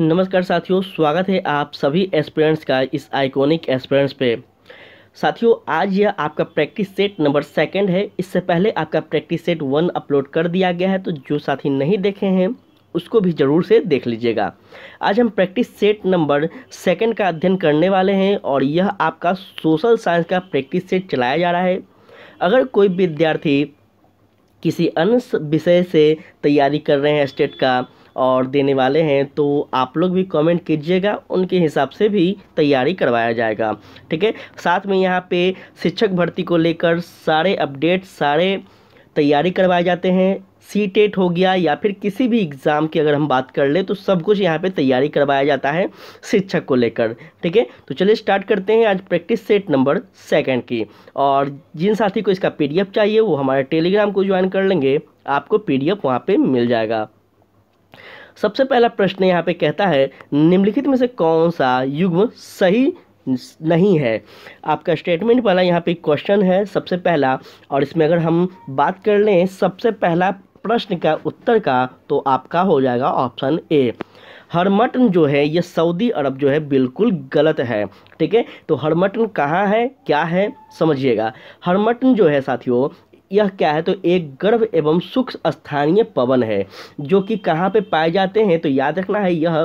नमस्कार साथियों स्वागत है आप सभी एस्पिरेंट्स का इस आइकॉनिक एस्पिरेंट्स पे साथियों आज यह आपका प्रैक्टिस सेट नंबर सेकंड है इससे पहले आपका प्रैक्टिस सेट वन अपलोड कर दिया गया है तो जो साथी नहीं देखे हैं उसको भी ज़रूर से देख लीजिएगा आज हम प्रैक्टिस सेट नंबर सेकंड का अध्ययन करने वाले हैं और यह आपका सोशल साइंस का प्रैक्टिस सेट चलाया जा रहा है अगर कोई विद्यार्थी किसी अन्य विषय से तैयारी कर रहे हैं स्टेट का और देने वाले हैं तो आप लोग भी कमेंट कीजिएगा उनके हिसाब से भी तैयारी करवाया जाएगा ठीक है साथ में यहाँ पे शिक्षक भर्ती को लेकर सारे अपडेट सारे तैयारी करवाए जाते हैं सी टेट e हो गया या फिर किसी भी एग्ज़ाम की अगर हम बात कर ले तो सब कुछ यहाँ पे तैयारी करवाया जाता है शिक्षक को लेकर ठीक है तो चलिए स्टार्ट करते हैं आज प्रैक्टिस सेट नंबर सेकंड की और जिन साथी को इसका पीडीएफ चाहिए वो हमारे टेलीग्राम को ज्वाइन कर लेंगे आपको पीडीएफ वहाँ पर मिल जाएगा सबसे पहला प्रश्न यहाँ पे कहता है निम्नलिखित में से कौन सा युग्म सही नहीं है आपका स्टेटमेंट वाला यहाँ पे क्वेश्चन है सबसे पहला और इसमें अगर हम बात कर लें सबसे पहला प्रश्न का उत्तर का तो आपका हो जाएगा ऑप्शन ए हरमटन जो है ये सऊदी अरब जो है बिल्कुल गलत है ठीक है तो हरमटन कहाँ है क्या है समझिएगा हरमटन जो है साथियों यह क्या है तो एक गर्भ एवं सूक्ष्म स्थानीय पवन है जो कि कहाँ पे पाए जाते हैं तो याद रखना है यह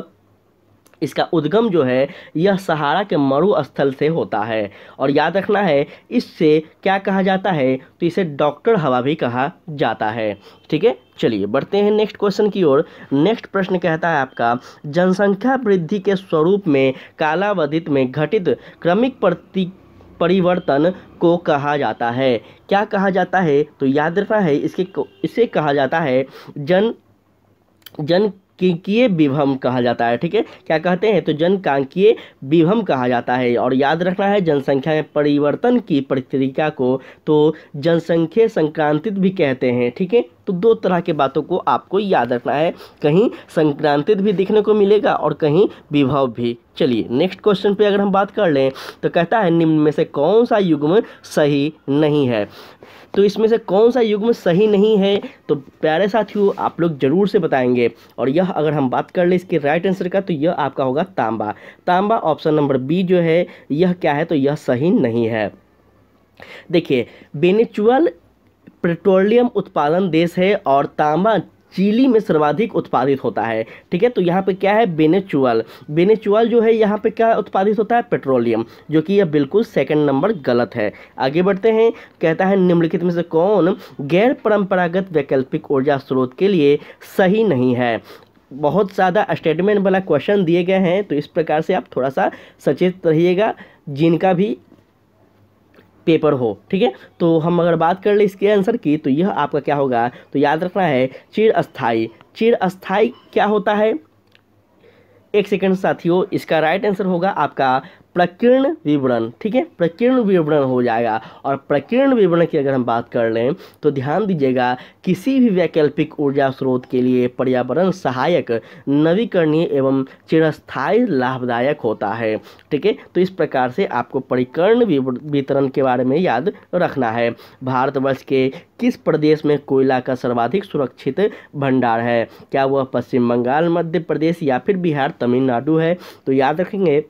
इसका उद्गम जो है यह सहारा के मरुस्थल से होता है और याद रखना है इससे क्या कहा जाता है तो इसे डॉक्टर हवा भी कहा जाता है ठीक है चलिए बढ़ते हैं नेक्स्ट क्वेश्चन की ओर नेक्स्ट प्रश्न कहता है आपका जनसंख्या वृद्धि के स्वरूप में कालावधित में घटित क्रमिक प्रति परिवर्तन को कहा जाता है क्या कहा जाता है तो याद रखना है इसके इसे कहा जाता है जन जन कांकीय विभम कहा जाता है ठीक है क्या कहते हैं तो जनकांकीय विभम कहा जाता है और याद रखना है जनसंख्या में परिवर्तन की प्रक्रिया को तो जनसंख्या संक्रांतित भी कहते हैं ठीक है तो दो तरह के बातों को आपको याद रखना है कहीं संक्रांतित भी देखने को मिलेगा और कहीं विभव भी चलिए नेक्स्ट क्वेश्चन पे अगर हम बात कर लें तो कहता है निम्न में से कौन सा युग्म सही नहीं है तो इसमें से कौन सा युग्म सही नहीं है तो प्यारे साथियों आप लोग जरूर से बताएंगे और यह अगर हम बात कर लें इसके राइट आंसर का तो यह आपका होगा तांबा तांबा ऑप्शन नंबर बी जो है यह क्या है तो यह सही नहीं है देखिए बेनेचुअल पेट्रोलियम उत्पादन देश है और तांबा चीली में सर्वाधिक उत्पादित होता है ठीक है तो यहाँ पे क्या है बेनेचुअल बेनेचुअल जो है यहाँ पे क्या उत्पादित होता है पेट्रोलियम जो कि यह बिल्कुल सेकंड नंबर गलत है आगे बढ़ते हैं कहता है निम्नलिखित में से कौन गैर परंपरागत वैकल्पिक ऊर्जा स्रोत के लिए सही नहीं है बहुत ज़्यादा स्टेटमेंट वाला क्वेश्चन दिए गए हैं तो इस प्रकार से आप थोड़ा सा सचेत रहिएगा जिनका भी पेपर हो ठीक है तो हम अगर बात कर ले इसके आंसर की तो यह आपका क्या होगा तो याद रखना है चिर अस्थाई क्या होता है एक सेकंड साथियों इसका राइट आंसर होगा आपका प्रकीर्ण विवरण ठीक है प्रकीर्ण विवरण हो जाएगा और प्रकीर्ण विवरण की अगर हम बात कर लें तो ध्यान दीजिएगा किसी भी वैकल्पिक ऊर्जा स्रोत के लिए पर्यावरण सहायक नवीकरणीय एवं चिरस्थायी लाभदायक होता है ठीक है तो इस प्रकार से आपको परिकर्ण वितरण के बारे में याद रखना है भारतवर्ष के किस प्रदेश में कोयला का सर्वाधिक सुरक्षित भंडार है क्या वह पश्चिम बंगाल मध्य प्रदेश या फिर बिहार तमिलनाडु है तो याद रखेंगे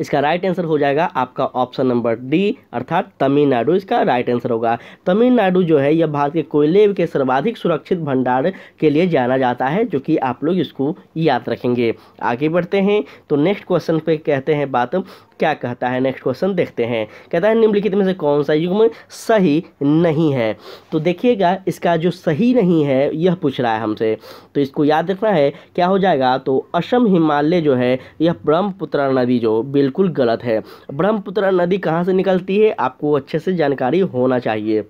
इसका राइट आंसर हो जाएगा आपका ऑप्शन नंबर डी अर्थात तमिलनाडु इसका राइट आंसर होगा तमिलनाडु जो है यह भारत के कोयले के सर्वाधिक सुरक्षित भंडार के लिए जाना जाता है जो कि आप लोग इसको याद रखेंगे आगे बढ़ते हैं तो नेक्स्ट क्वेश्चन पे कहते हैं बात क्या कहता है नेक्स्ट क्वेश्चन देखते हैं कहता है निम्नलिखित में से कौन सा युग्म सही नहीं है तो देखिएगा इसका जो सही नहीं है यह पूछ रहा है हमसे तो इसको याद रखना है क्या हो जाएगा तो असम हिमालय जो है यह ब्रह्मपुत्र नदी जो बिल्कुल गलत है ब्रह्मपुत्र नदी कहाँ से निकलती है आपको अच्छे से जानकारी होना चाहिए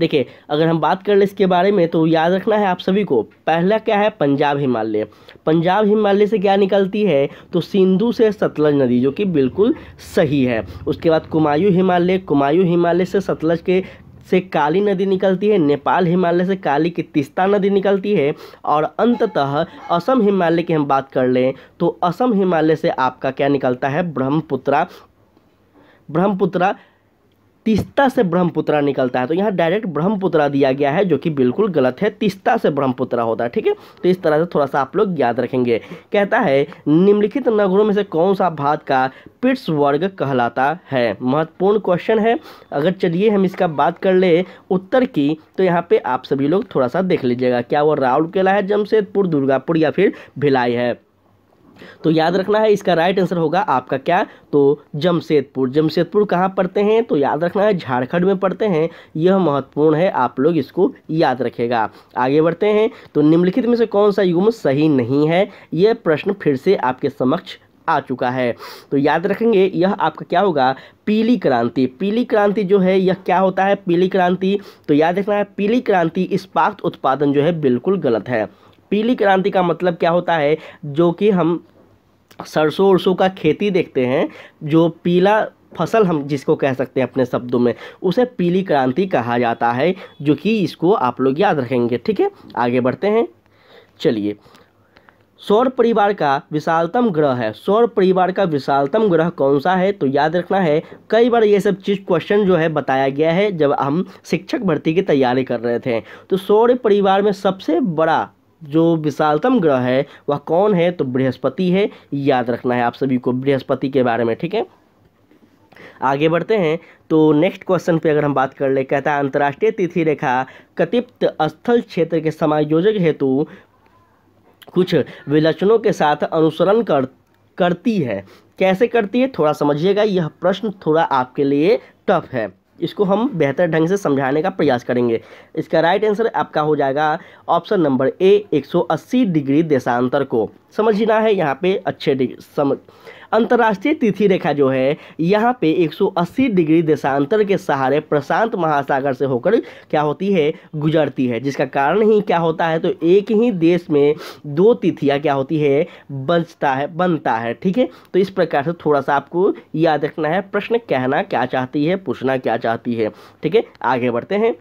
देखिए अगर हम बात कर ले इसके बारे में तो याद रखना है आप सभी को पहला क्या है पंजाब हिमालय पंजाब हिमालय से क्या निकलती है तो सिंधु से सतलज नदी जो कि बिल्कुल सही है उसके बाद कुमायूं हिमालय कुमायूं हिमालय से सतलज के से काली नदी निकलती है नेपाल हिमालय से काली की तिस्ता नदी निकलती है और अंततः असम हिमालय की हम बात कर लें तो असम हिमालय से आपका क्या निकलता है ब्रह्मपुत्रा ब्रह्मपुत्रा तीस्ता से ब्रह्मपुत्रा निकलता है तो यहाँ डायरेक्ट ब्रह्मपुत्रा दिया गया है जो कि बिल्कुल गलत है तीस्ता से ब्रह्मपुत्रा होता है ठीक है तो इस तरह से थोड़ा सा आप लोग याद रखेंगे कहता है निम्नलिखित नगरों में से कौन सा भारत का पिट्स वर्ग कहलाता है महत्वपूर्ण क्वेश्चन है अगर चलिए हम इसका बात कर ले उत्तर की तो यहाँ पे आप सभी लोग थोड़ा सा देख लीजिएगा क्या वो राउरकेला है जमशेदपुर दुर्गापुर या फिर भिलाई है तो याद रखना है इसका राइट आंसर होगा आपका क्या तो जमशेदपुर जमशेदपुर कहाँ पढ़ते हैं तो याद रखना है झारखंड में पढ़ते हैं यह महत्वपूर्ण है आप लोग इसको याद रखेगा आगे बढ़ते हैं तो निम्नलिखित में से कौन सा युग्म सही नहीं है यह प्रश्न फिर से आपके समक्ष आ चुका है तो याद रखेंगे यह आपका क्या होगा पीली क्रांति पीली क्रांति जो है यह क्या होता है पीली क्रांति तो याद रखना है पीली क्रांति इस्पात उत्पादन जो है बिल्कुल गलत है पीली क्रांति का मतलब क्या होता है जो कि हम सरसों उरसों का खेती देखते हैं जो पीला फसल हम जिसको कह सकते हैं अपने शब्दों में उसे पीली क्रांति कहा जाता है जो कि इसको आप लोग याद रखेंगे ठीक है आगे बढ़ते हैं चलिए सौर परिवार का विशालतम ग्रह है सौर परिवार का विशालतम ग्रह कौन सा है तो याद रखना है कई बार ये सब चीज़ क्वेश्चन जो है बताया गया है जब हम शिक्षक भर्ती की तैयारी कर रहे थे तो सौर परिवार में सबसे बड़ा जो विशालतम ग्रह है वह कौन है तो बृहस्पति है याद रखना है आप सभी को बृहस्पति के बारे में ठीक है आगे बढ़ते हैं तो नेक्स्ट क्वेश्चन पे अगर हम बात कर ले कहता है अंतर्राष्ट्रीय तिथि रेखा कतिप्त स्थल क्षेत्र के समायोजक हेतु कुछ विलक्षणों के साथ अनुसरण कर करती है कैसे करती है थोड़ा समझिएगा यह प्रश्न थोड़ा आपके लिए टफ है इसको हम बेहतर ढंग से समझाने का प्रयास करेंगे इसका राइट आंसर आपका हो जाएगा ऑप्शन नंबर ए 180 डिग्री देशांतर को समझना है यहाँ पे अच्छे डिग्री सम अंतर्राष्ट्रीय तिथि रेखा जो है यहाँ पे 180 डिग्री देशांतर के सहारे प्रशांत महासागर से होकर क्या होती है गुजरती है जिसका कारण ही क्या होता है तो एक ही देश में दो तिथियाँ क्या होती है बचता है बनता है ठीक है तो इस प्रकार से थोड़ा सा आपको याद रखना है प्रश्न कहना क्या चाहती है पूछना क्या चाहती है ठीक है आगे बढ़ते हैं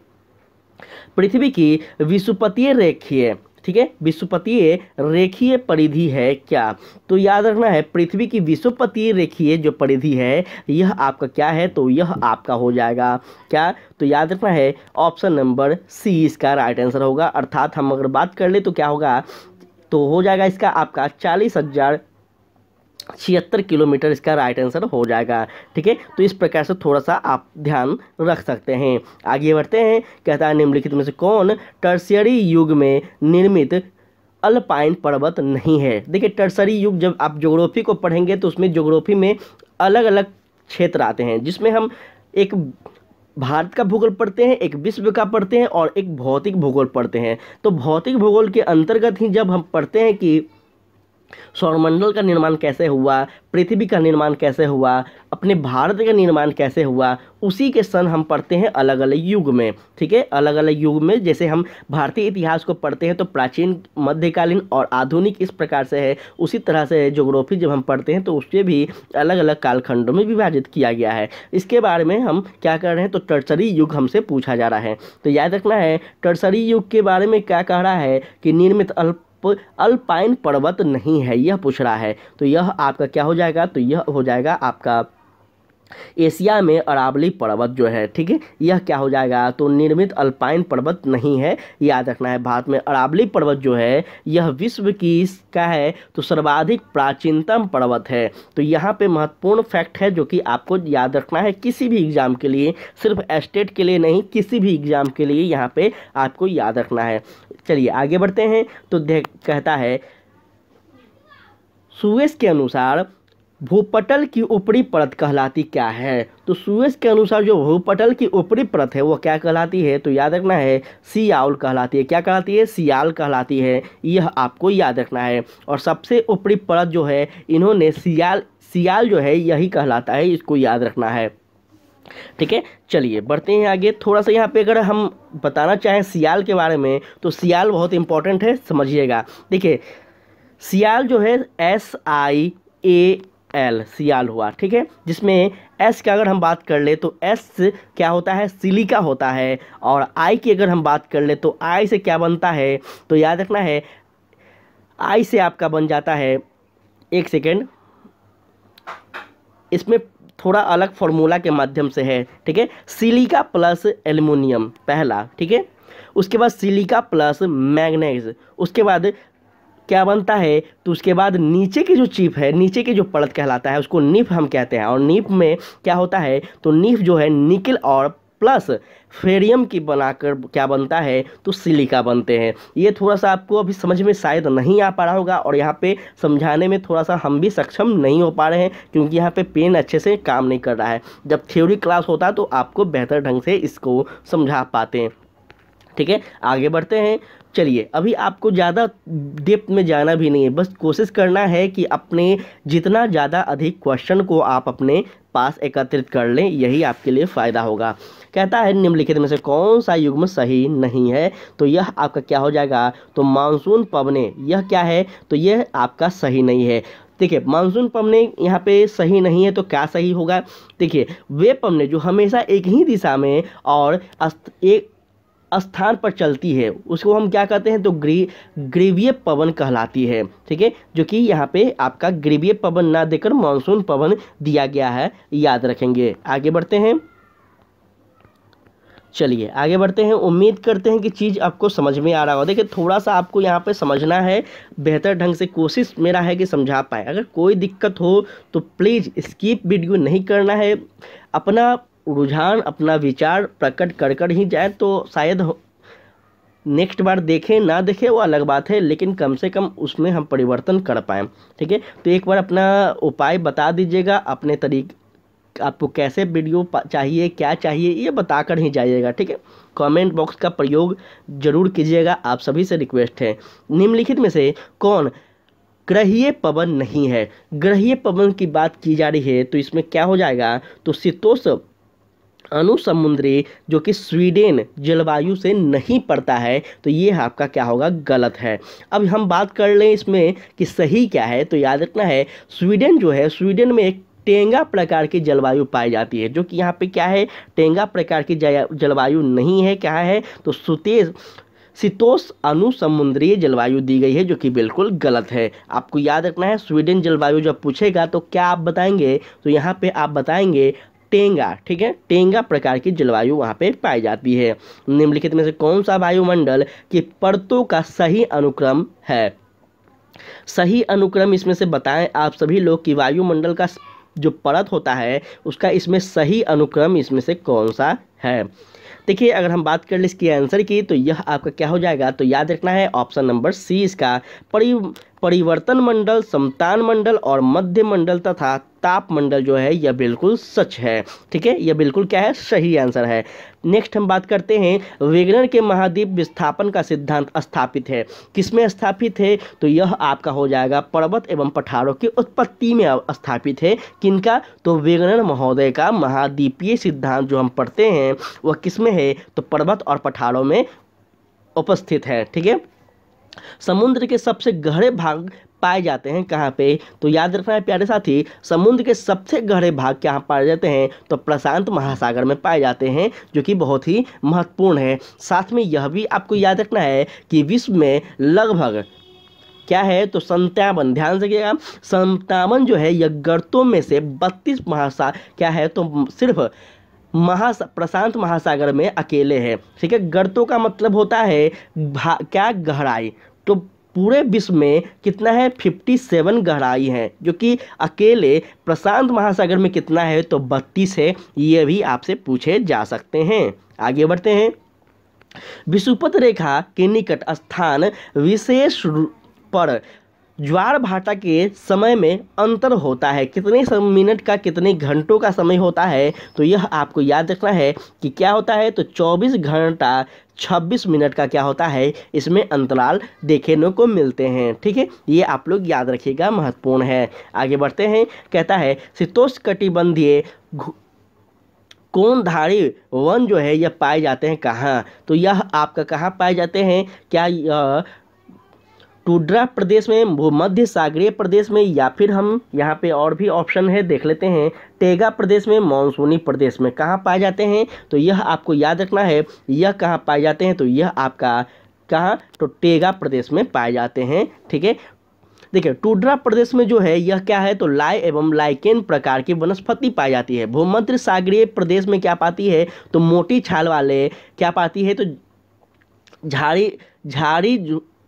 पृथ्वी की विषुपतीय रेखीय ठीक है विश्वपतीय रेखीय परिधि है क्या तो याद रखना है पृथ्वी की विश्वपतीय रेखीय जो परिधि है यह आपका क्या है तो यह आपका हो जाएगा क्या तो याद रखना है ऑप्शन नंबर सी इसका राइट आंसर होगा अर्थात हम अगर बात कर ले तो क्या होगा तो हो जाएगा इसका आपका चालीस हज़ार छिहत्तर किलोमीटर इसका राइट आंसर हो जाएगा ठीक है तो इस प्रकार से थोड़ा सा आप ध्यान रख सकते हैं आगे बढ़ते हैं कहता है निम्नलिखित में से कौन टर्सियरी युग में निर्मित अल्पाइन पर्वत नहीं है देखिए टर्सरी युग जब आप जोग्राफी को पढ़ेंगे तो उसमें जोग्राफी में अलग अलग क्षेत्र आते हैं जिसमें हम एक भारत का भूगोल पढ़ते हैं एक विश्व का पढ़ते हैं और एक भौतिक भूगोल पढ़ते हैं तो भौतिक भूगोल के अंतर्गत ही जब हम पढ़ते हैं कि सौरमंडल का निर्माण कैसे हुआ पृथ्वी का निर्माण कैसे हुआ अपने भारत का निर्माण कैसे हुआ उसी के सन हम पढ़ते हैं अलग अलग युग में ठीक है अलग अलग युग में जैसे हम भारतीय इतिहास को पढ़ते हैं तो प्राचीन मध्यकालीन और आधुनिक इस प्रकार से है उसी तरह से जोग्राफी जब हम पढ़ते हैं तो उससे भी अलग अलग कालखंडों में विभाजित किया गया है इसके बारे में हम क्या कर रहे हैं तो टर्सरी युग हमसे पूछा जा रहा है तो याद रखना है टर्सरी युग के बारे में क्या कह रहा है कि निर्मित अल्प अल्पाइन पर्वत नहीं है यह पूछ रहा है तो यह आपका क्या हो जाएगा तो यह हो जाएगा आपका एशिया में अरावली पर्वत जो है ठीक है यह क्या हो जाएगा तो निर्मित अल्पाइन पर्वत नहीं है याद रखना है भारत में अरावली पर्वत जो है यह विश्व की का है तो सर्वाधिक प्राचीनतम पर्वत है तो यहाँ पे महत्वपूर्ण फैक्ट है जो कि आपको याद रखना है किसी भी एग्ज़ाम के लिए सिर्फ एस्टेट के लिए नहीं किसी भी एग्ज़ाम के लिए यहाँ पे आपको याद रखना है चलिए आगे बढ़ते हैं तो कहता है सुवेश के अनुसार भूपटल की ऊपरी परत कहलाती क्या है तो सूएज के अनुसार जो भूपटल की ऊपरी परत है वो क्या कहलाती है तो याद रखना है सियाल कहलाती है क्या कहलाती है सियाल कहलाती है यह आपको याद रखना है और सबसे ऊपरी परत जो है इन्होंने सियाल सियाल जो है यही कहलाता है इसको याद रखना है ठीक है चलिए बढ़ते हैं आगे थोड़ा सा यहाँ पे अगर हम बताना चाहें सियाल के बारे में तो सियाल बहुत इंपॉर्टेंट है समझिएगा देखिए सियाल जो है एस आई ए एल सियाल हुआ ठीक है जिसमें एस का अगर हम बात कर ले तो एस क्या होता है सिलिका होता है और आई की अगर हम बात कर ले तो आई से क्या बनता है तो याद रखना है आई से आपका बन जाता है एक सेकेंड इसमें थोड़ा अलग फॉर्मूला के माध्यम से है ठीक है सिलिका प्लस एल्यूमिनियम पहला ठीक है उसके बाद सिलिका प्लस मैग्नेज उसके बाद क्या बनता है तो उसके बाद नीचे की जो चिप है नीचे की जो परत कहलाता है उसको निप हम कहते हैं और निप में क्या होता है तो निप जो है निकल और प्लस फेरियम की बनाकर क्या बनता है तो सिलिका बनते हैं ये थोड़ा सा आपको अभी समझ में शायद नहीं आ पा रहा होगा और यहाँ पे समझाने में थोड़ा सा हम भी सक्षम नहीं हो पा रहे हैं क्योंकि यहाँ पे पेन अच्छे से काम नहीं कर रहा है जब थ्योरी क्लास होता तो आपको बेहतर ढंग से इसको समझा पाते हैं ठीक है आगे बढ़ते हैं चलिए अभी आपको ज़्यादा डेप्थ में जाना भी नहीं है बस कोशिश करना है कि अपने जितना ज़्यादा अधिक क्वेश्चन को आप अपने पास एकत्रित कर लें यही आपके लिए फ़ायदा होगा कहता है निम्नलिखित में से कौन सा युग्म सही नहीं है तो यह आपका क्या हो जाएगा तो मानसून पवने यह क्या है तो यह आपका सही नहीं है देखिए मानसून पमने यहाँ पे सही नहीं है तो क्या सही होगा देखिए वे पमने जो हमेशा एक ही दिशा में और एक स्थान पर चलती है उसको हम क्या कहते हैं तो ग्री ग्रीवीय पवन कहलाती है ठीक है जो कि यहाँ पे आपका ग्रीवीय पवन ना देकर मानसून पवन दिया गया है याद रखेंगे आगे बढ़ते हैं चलिए आगे बढ़ते हैं उम्मीद करते हैं कि चीज़ आपको समझ में आ रहा हो देखिए थोड़ा सा आपको यहाँ पे समझना है बेहतर ढंग से कोशिश मेरा है कि समझा पाए अगर कोई दिक्कत हो तो प्लीज़ स्किप वीडियो नहीं करना है अपना रुझान अपना विचार प्रकट कर कर ही जाए तो शायद नेक्स्ट बार देखें ना देखें वो अलग बात है लेकिन कम से कम उसमें हम परिवर्तन कर पाएँ ठीक है तो एक बार अपना उपाय बता दीजिएगा अपने तरीक आपको कैसे वीडियो चाहिए क्या चाहिए ये बता कर ही जाइएगा ठीक है कमेंट बॉक्स का प्रयोग जरूर कीजिएगा आप सभी से रिक्वेस्ट है निम्नलिखित में से कौन ग्रहीय पवन नहीं है ग्रहीय पवन की बात की जा रही है तो इसमें क्या हो जाएगा तो शीतोष अनुसमुद्री जो कि स्वीडन जलवायु से नहीं पड़ता है तो ये आपका क्या होगा गलत है अब हम बात कर लें इसमें कि सही क्या है तो याद रखना है स्वीडन जो है स्वीडन में एक टेंगा प्रकार की जलवायु पाई जाती है जो कि यहाँ पे क्या है टेंगा प्रकार की जलवायु नहीं है क्या है तो सुतेज शीतोष अनुसमुद्रीय जलवायु दी गई है जो कि बिल्कुल गलत है आपको याद रखना है स्वीडन जलवायु जब पूछेगा तो क्या आप बताएंगे तो यहाँ पे आप बताएंगे टेंगा ठीक है टेंगा प्रकार की जलवायु वहाँ पे पाई जाती है निम्नलिखित में से कौन सा वायुमंडल की परतों का सही अनुक्रम है सही अनुक्रम इसमें से बताएं आप सभी लोग कि वायुमंडल का जो परत होता है उसका इसमें सही अनुक्रम इसमें से कौन सा है देखिए अगर हम बात कर लें इसकी आंसर की तो यह आपका क्या हो जाएगा तो याद रखना है ऑप्शन नंबर सी इसका परि परिवर्तन मंडल समतान मंडल और मध्य मंडल तथा ताप मंडल जो है यह बिल्कुल सच है ठीक है यह बिल्कुल क्या है सही आंसर है नेक्स्ट हम बात करते हैं वेगनर के महाद्वीप विस्थापन का सिद्धांत स्थापित है किसमें स्थापित है तो यह आपका हो जाएगा पर्वत एवं पठारों की उत्पत्ति में स्थापित है किनका तो वेगनर महोदय का महाद्वीपीय सिद्धांत जो हम पढ़ते हैं वह किसमें है तो पर्वत और पठारों में उपस्थित है ठीक है समुद्र के सबसे गहरे भाग पाए जाते हैं कहाँ पे तो याद रखना है प्यारे साथी समुद्र के सबसे गहरे भाग कहाँ पाए जाते हैं तो प्रशांत महासागर में पाए जाते हैं जो कि बहुत ही महत्वपूर्ण है साथ में यह भी आपको याद रखना है कि विश्व में लगभग क्या है तो संतावन ध्यान से क्या संतावन जो है यह गर्तों में से बत्तीस महासा क्या है तो सिर्फ महा प्रशांत महासागर में अकेले हैं ठीक है गर्तों का मतलब होता है क्या गहराई तो पूरे विश्व में कितना है 57 गहराई है जो कि अकेले प्रशांत महासागर में कितना है तो 32 है ये भी आपसे पूछे जा सकते हैं आगे बढ़ते हैं विषुपत रेखा के निकट स्थान विशेष पर ज्वार भाटा के समय में अंतर होता है कितने मिनट का कितने घंटों का समय होता है तो यह आपको याद रखना है कि क्या होता है तो 24 घंटा 26 मिनट का क्या होता है इसमें अंतराल देखने को मिलते हैं ठीक है ये आप लोग याद रखिएगा महत्वपूर्ण है आगे बढ़ते हैं कहता है शीतोष कटिबंधीय धारी वन जो है यह पाए जाते हैं कहाँ तो यह आपका कहाँ पाए जाते हैं क्या टूड्रा प्रदेश में भूमध्य सागरीय प्रदेश में या फिर हम यहाँ पे और भी ऑप्शन है देख लेते हैं टेगा प्रदेश में मानसूनी प्रदेश में कहाँ पाए जाते हैं तो यह आपको याद रखना है यह कहाँ पाए जाते हैं तो यह आपका कहाँ तो टेगा प्रदेश में पाए जाते हैं ठीक है देखिए टूड्रा प्रदेश में जो है यह क्या है तो लाई एवं लाइकेन प्रकार की वनस्पति पाई जाती है भूमध्य सागरीय प्रदेश में क्या पाती है तो मोटी छाल वाले क्या पाती है तो झाड़ी झाड़ी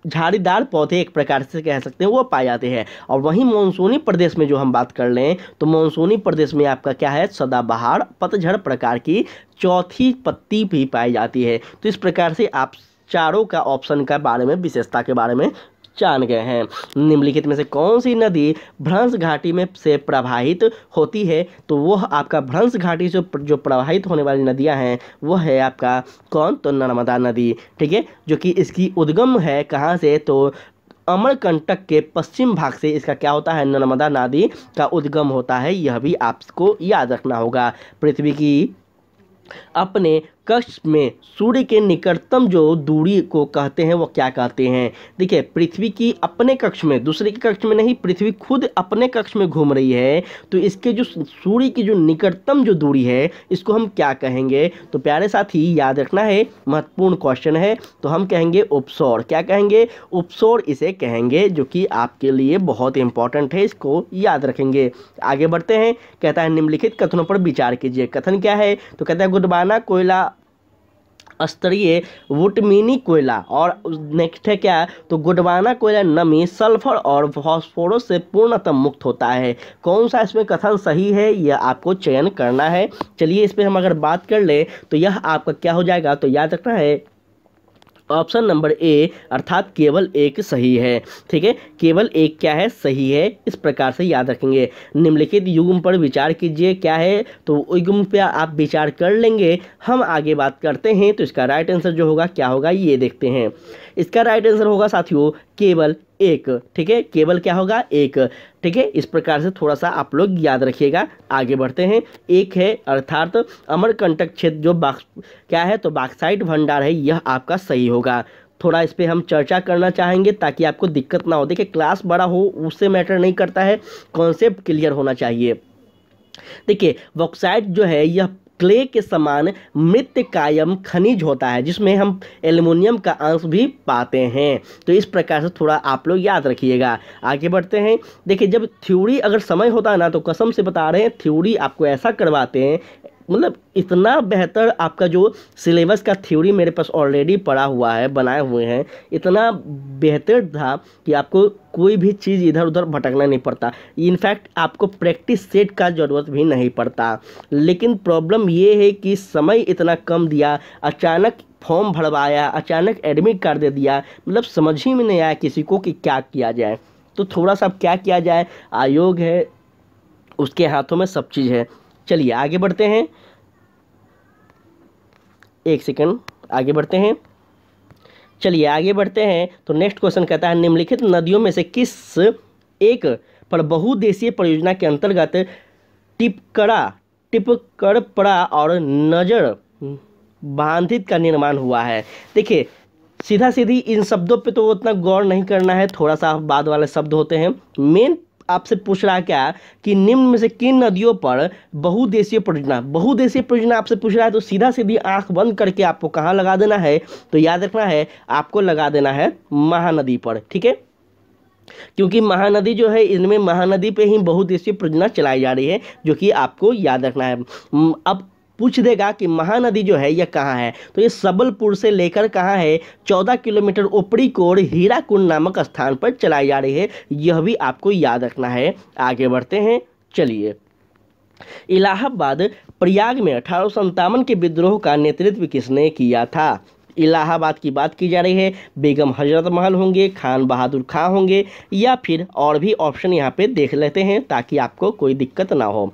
झाड़ीदार पौधे एक प्रकार से कह सकते हैं वो पाए जाते हैं और वहीं मानसूनी प्रदेश में जो हम बात कर लें तो मानसूनी प्रदेश में आपका क्या है सदाबहार पतझड़ प्रकार की चौथी पत्ती भी पाई जाती है तो इस प्रकार से आप चारों का ऑप्शन का बारे में विशेषता के बारे में जान गए हैं निम्नलिखित में से कौन सी नदी भ्रंश घाटी में से प्रवाहित होती है तो वह आपका भ्रंश घाटी से जो प्रवाहित होने वाली नदियाँ हैं वह है आपका कौन तो नर्मदा नदी ठीक है जो कि इसकी उद्गम है कहाँ से तो अमरकंटक के पश्चिम भाग से इसका क्या होता है नर्मदा नदी का उद्गम होता है यह भी आपको याद रखना होगा पृथ्वी की अपने कक्ष में सूर्य के निकटतम जो दूरी को कहते हैं वो क्या कहते हैं देखिए पृथ्वी की अपने कक्ष में दूसरे के कक्ष में नहीं पृथ्वी खुद अपने कक्ष में घूम रही है तो इसके जो सूर्य की जो निकटतम जो दूरी है इसको हम क्या कहेंगे तो प्यारे साथी याद रखना है महत्वपूर्ण क्वेश्चन है तो हम कहेंगे उपसौर क्या कहेंगे उपसौर इसे कहेंगे जो कि आपके लिए बहुत इंपॉर्टेंट है इसको याद रखेंगे आगे बढ़ते हैं कहता है निम्नलिखित कथनों पर विचार कीजिए कथन क्या है तो कहता है गुडबाना कोयला स्तरीय वुटमिनी कोयला और नेक्स्ट है क्या तो गुडवाना कोयला नमी सल्फर और फॉस्फोरस से पूर्णतः मुक्त होता है कौन सा इसमें कथन सही है यह आपको चयन करना है चलिए इस पर हम अगर बात कर लें तो यह आपका क्या हो जाएगा तो याद रखना है ऑप्शन नंबर ए अर्थात केवल एक सही है ठीक है केवल एक क्या है सही है इस प्रकार से याद रखेंगे निम्नलिखित युग्म पर विचार कीजिए क्या है तो युग्म पर आप विचार कर लेंगे हम आगे बात करते हैं तो इसका राइट आंसर जो होगा क्या होगा ये देखते हैं इसका राइट आंसर होगा साथियों केवल एक ठीक है केवल क्या होगा एक ठीक है इस प्रकार से थोड़ा सा आप लोग याद रखिएगा आगे बढ़ते हैं एक है अर्थात अमरकंटक क्षेत्र जो बाक्स क्या है तो बाक्साइट भंडार है यह आपका सही होगा थोड़ा इस पर हम चर्चा करना चाहेंगे ताकि आपको दिक्कत ना हो देखिए क्लास बड़ा हो उससे मैटर नहीं करता है कॉन्सेप्ट क्लियर होना चाहिए देखिए बॉक्साइट जो है यह क्ले के समान मृत कायम खनिज होता है जिसमें हम एल्युमिनियम का अंश भी पाते हैं तो इस प्रकार से थोड़ा आप लोग याद रखिएगा आगे बढ़ते हैं देखिए जब थ्योरी अगर समय होता है ना तो कसम से बता रहे हैं थ्योरी आपको ऐसा करवाते हैं मतलब इतना बेहतर आपका जो सिलेबस का थ्योरी मेरे पास ऑलरेडी पड़ा हुआ है बनाए हुए हैं इतना बेहतर था कि आपको कोई भी चीज़ इधर उधर भटकना नहीं पड़ता इनफैक्ट आपको प्रैक्टिस सेट का ज़रूरत भी नहीं पड़ता लेकिन प्रॉब्लम ये है कि समय इतना कम दिया अचानक फॉर्म भरवाया अचानक एडमिट कर दे दिया मतलब समझ ही में नहीं आया किसी को कि क्या किया जाए तो थोड़ा सा क्या किया जाए आयोग है उसके हाथों में सब चीज़ है चलिए आगे बढ़ते हैं एक सेकंड आगे बढ़ते हैं चलिए आगे बढ़ते हैं तो नेक्स्ट क्वेश्चन कहता है निम्नलिखित नदियों में से किस एक पर बहुदेशीय परियोजना के अंतर्गत टिपकड़ा टिपकड़पड़ा और नजर बांधित का निर्माण हुआ है देखिए सीधा सीधी इन शब्दों पे तो उतना गौर नहीं करना है थोड़ा सा बाद वाले शब्द होते हैं मेन आपसे पूछ रहा है क्या कि निम्न में से किन नदियों पर बहुदेशीय परियोजना बहुदेशीय परियोजना आपसे पूछ रहा है तो सीधा सीधी आंख बंद करके आपको कहाँ लगा देना है तो याद रखना है आपको लगा देना है महानदी पर ठीक है क्योंकि महानदी जो है इनमें महानदी पे ही बहुदेशीय परियोजना चलाई जा रही है जो कि आपको याद रखना है अब पूछ देगा कि महानदी जो है यह कहाँ है तो ये सबलपुर से लेकर कहाँ है चौदह किलोमीटर ऊपरी कोर हीराकुंड नामक स्थान पर चलाई जा रही है यह भी आपको याद रखना है आगे बढ़ते हैं चलिए इलाहाबाद प्रयाग में अठारह के विद्रोह का नेतृत्व किसने किया था इलाहाबाद की बात की जा रही है बेगम हजरत महल होंगे खान बहादुर खां होंगे या फिर और भी ऑप्शन यहाँ पे देख लेते हैं ताकि आपको कोई दिक्कत ना हो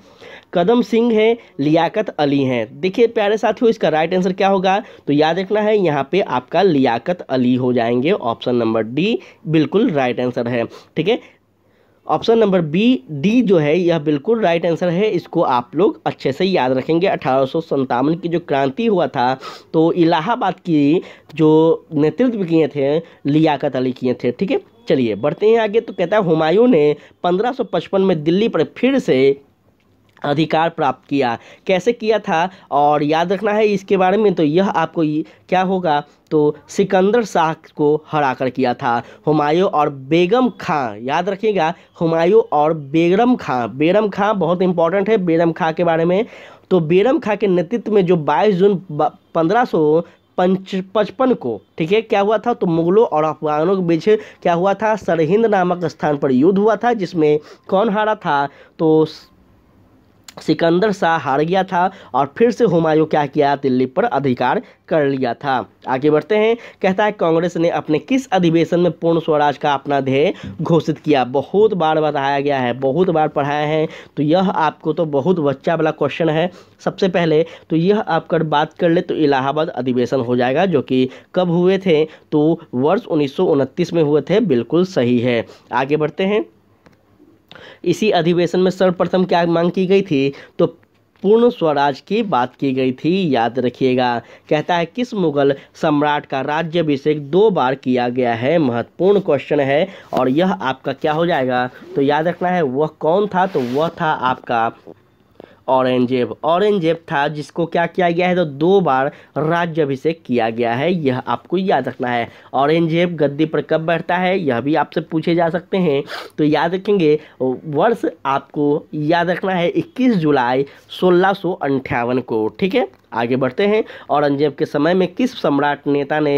कदम सिंह हैं लियाकत अली हैं देखिए प्यारे साथियों इसका राइट आंसर क्या होगा तो याद रखना है यहाँ पे आपका लियाकत अली हो जाएंगे ऑप्शन नंबर डी बिल्कुल राइट आंसर है ठीक है ऑप्शन नंबर बी डी जो है यह बिल्कुल राइट आंसर है इसको आप लोग अच्छे से याद रखेंगे अठारह की जो क्रांति हुआ था तो इलाहाबाद की जो नेतृत्व किए थे लियाकत अली किए थे ठीक है चलिए बढ़ते हैं आगे तो कहता है हुमायूं ने 1555 में दिल्ली पर फिर से अधिकार प्राप्त किया कैसे किया था और याद रखना है इसके बारे में तो यह आपको क्या होगा तो सिकंदर शाह को हराकर किया था हुमायूं और बेगम खां याद रखिएगा हुमायूं और बेगम खां बेगम खां बहुत इंपॉर्टेंट है बेगम खां के बारे में तो बेगम खां के नेतृत्व में जो 22 जून पंद्रह पंच पचपन को ठीक है क्या हुआ था तो मुगलों और अफगानों के बीच क्या हुआ था सरहिंद नामक स्थान पर युद्ध हुआ था जिसमें कौन हारा था तो सिकंदर शाह हार गया था और फिर से हुमायूं क्या किया दिल्ली पर अधिकार कर लिया था आगे बढ़ते हैं कहता है कांग्रेस ने अपने किस अधिवेशन में पूर्ण स्वराज का अपना ध्येय घोषित किया बहुत बार बताया गया है बहुत बार पढ़ाया है तो यह आपको तो बहुत बच्चा वाला क्वेश्चन है सबसे पहले तो यह आप कर बात कर ले तो इलाहाबाद अधिवेशन हो जाएगा जो कि कब हुए थे तो वर्ष उन्नीस में हुए थे बिल्कुल सही है आगे बढ़ते हैं इसी अधिवेशन में सर्वप्रथम क्या मांग की गई थी तो पूर्ण स्वराज की बात की गई थी याद रखिएगा कहता है किस मुगल सम्राट का राज्यभिषेक दो बार किया गया है महत्वपूर्ण क्वेश्चन है और यह आपका क्या हो जाएगा तो याद रखना है वह कौन था तो वह था आपका औरंगजेब औरंगजेब था जिसको क्या किया गया है तो दो बार राज्य अभिषेक किया गया है यह आपको याद रखना है औरंगजेब गद्दी पर कब बैठता है यह भी आपसे पूछे जा सकते हैं तो याद रखेंगे वर्ष आपको याद रखना है इक्कीस जुलाई सोलह को ठीक है आगे बढ़ते हैं औरंगजेब के समय में किस सम्राट नेता ने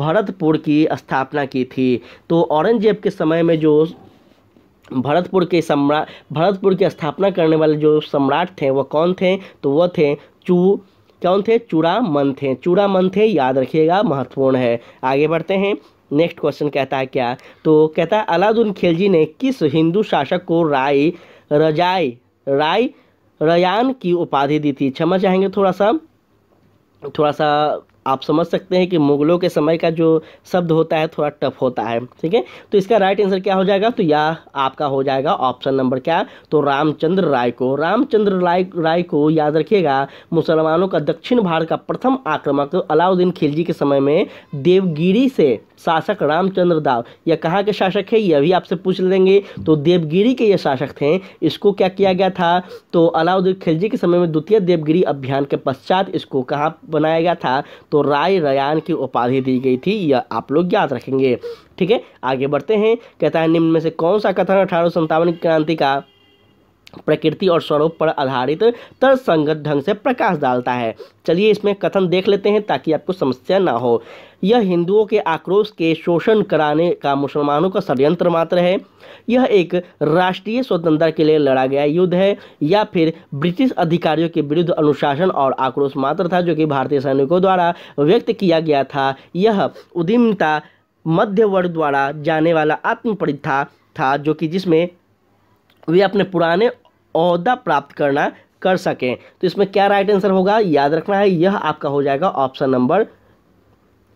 भरतपुर की स्थापना की थी तो औरंगजेब के समय में जो भरतपुर के सम्राट भरतपुर की स्थापना करने वाले जो सम्राट थे वह कौन थे तो वह थे चू कौन थे चूड़ामन थे चूड़ामन थे याद रखिएगा महत्वपूर्ण है आगे बढ़ते हैं नेक्स्ट क्वेश्चन कहता है क्या तो कहता है अलाउद्दीन खिलजी ने किस हिंदू शासक को राय रजाई राय रयान की उपाधि दी थी क्षमा चाहेंगे थोड़ा सा थोड़ा सा आप समझ सकते हैं कि मुगलों के समय का जो शब्द होता है थोड़ा टफ होता है ठीक है तो इसका राइट आंसर क्या हो जाएगा तो यह आपका हो जाएगा ऑप्शन नंबर क्या तो रामचंद्र राय को रामचंद्र राय राय को याद रखिएगा मुसलमानों का दक्षिण भारत का प्रथम आक्रमक अलाउद्दीन खिलजी के समय में देवगिरी से शासक रामचंद्र दाव यह कहाँ के शासक है यह भी आपसे पूछ लेंगे तो देवगिरी के ये शासक थे इसको क्या किया गया था तो अलाउद्दीन खिलजी के समय में द्वितीय देवगिरी अभियान के पश्चात इसको कहाँ बनाया गया था तो राय रयान की उपाधि दी गई थी यह आप लोग याद रखेंगे ठीक है आगे बढ़ते हैं कहता है निम्न में से कौन सा कथन अठारह की क्रांति का प्रकृति और स्वरूप पर आधारित तरसंगत ढंग से प्रकाश डालता है चलिए इसमें कथन देख लेते हैं ताकि आपको समस्या ना हो यह हिंदुओं के आक्रोश के शोषण कराने का मुसलमानों का षडयंत्र मात्र है यह एक राष्ट्रीय स्वतंत्रता के लिए लड़ा गया युद्ध है या फिर ब्रिटिश अधिकारियों के विरुद्ध अनुशासन और आक्रोश मात्र था जो कि भारतीय सैनिकों द्वारा व्यक्त किया गया था यह उद्यमता मध्य वर्ग द्वारा जाने वाला आत्मपरिथा था जो कि जिसमें वे अपने पुराने अहदा प्राप्त करना कर सकें तो इसमें क्या राइट आंसर होगा याद रखना है यह आपका हो जाएगा ऑप्शन नंबर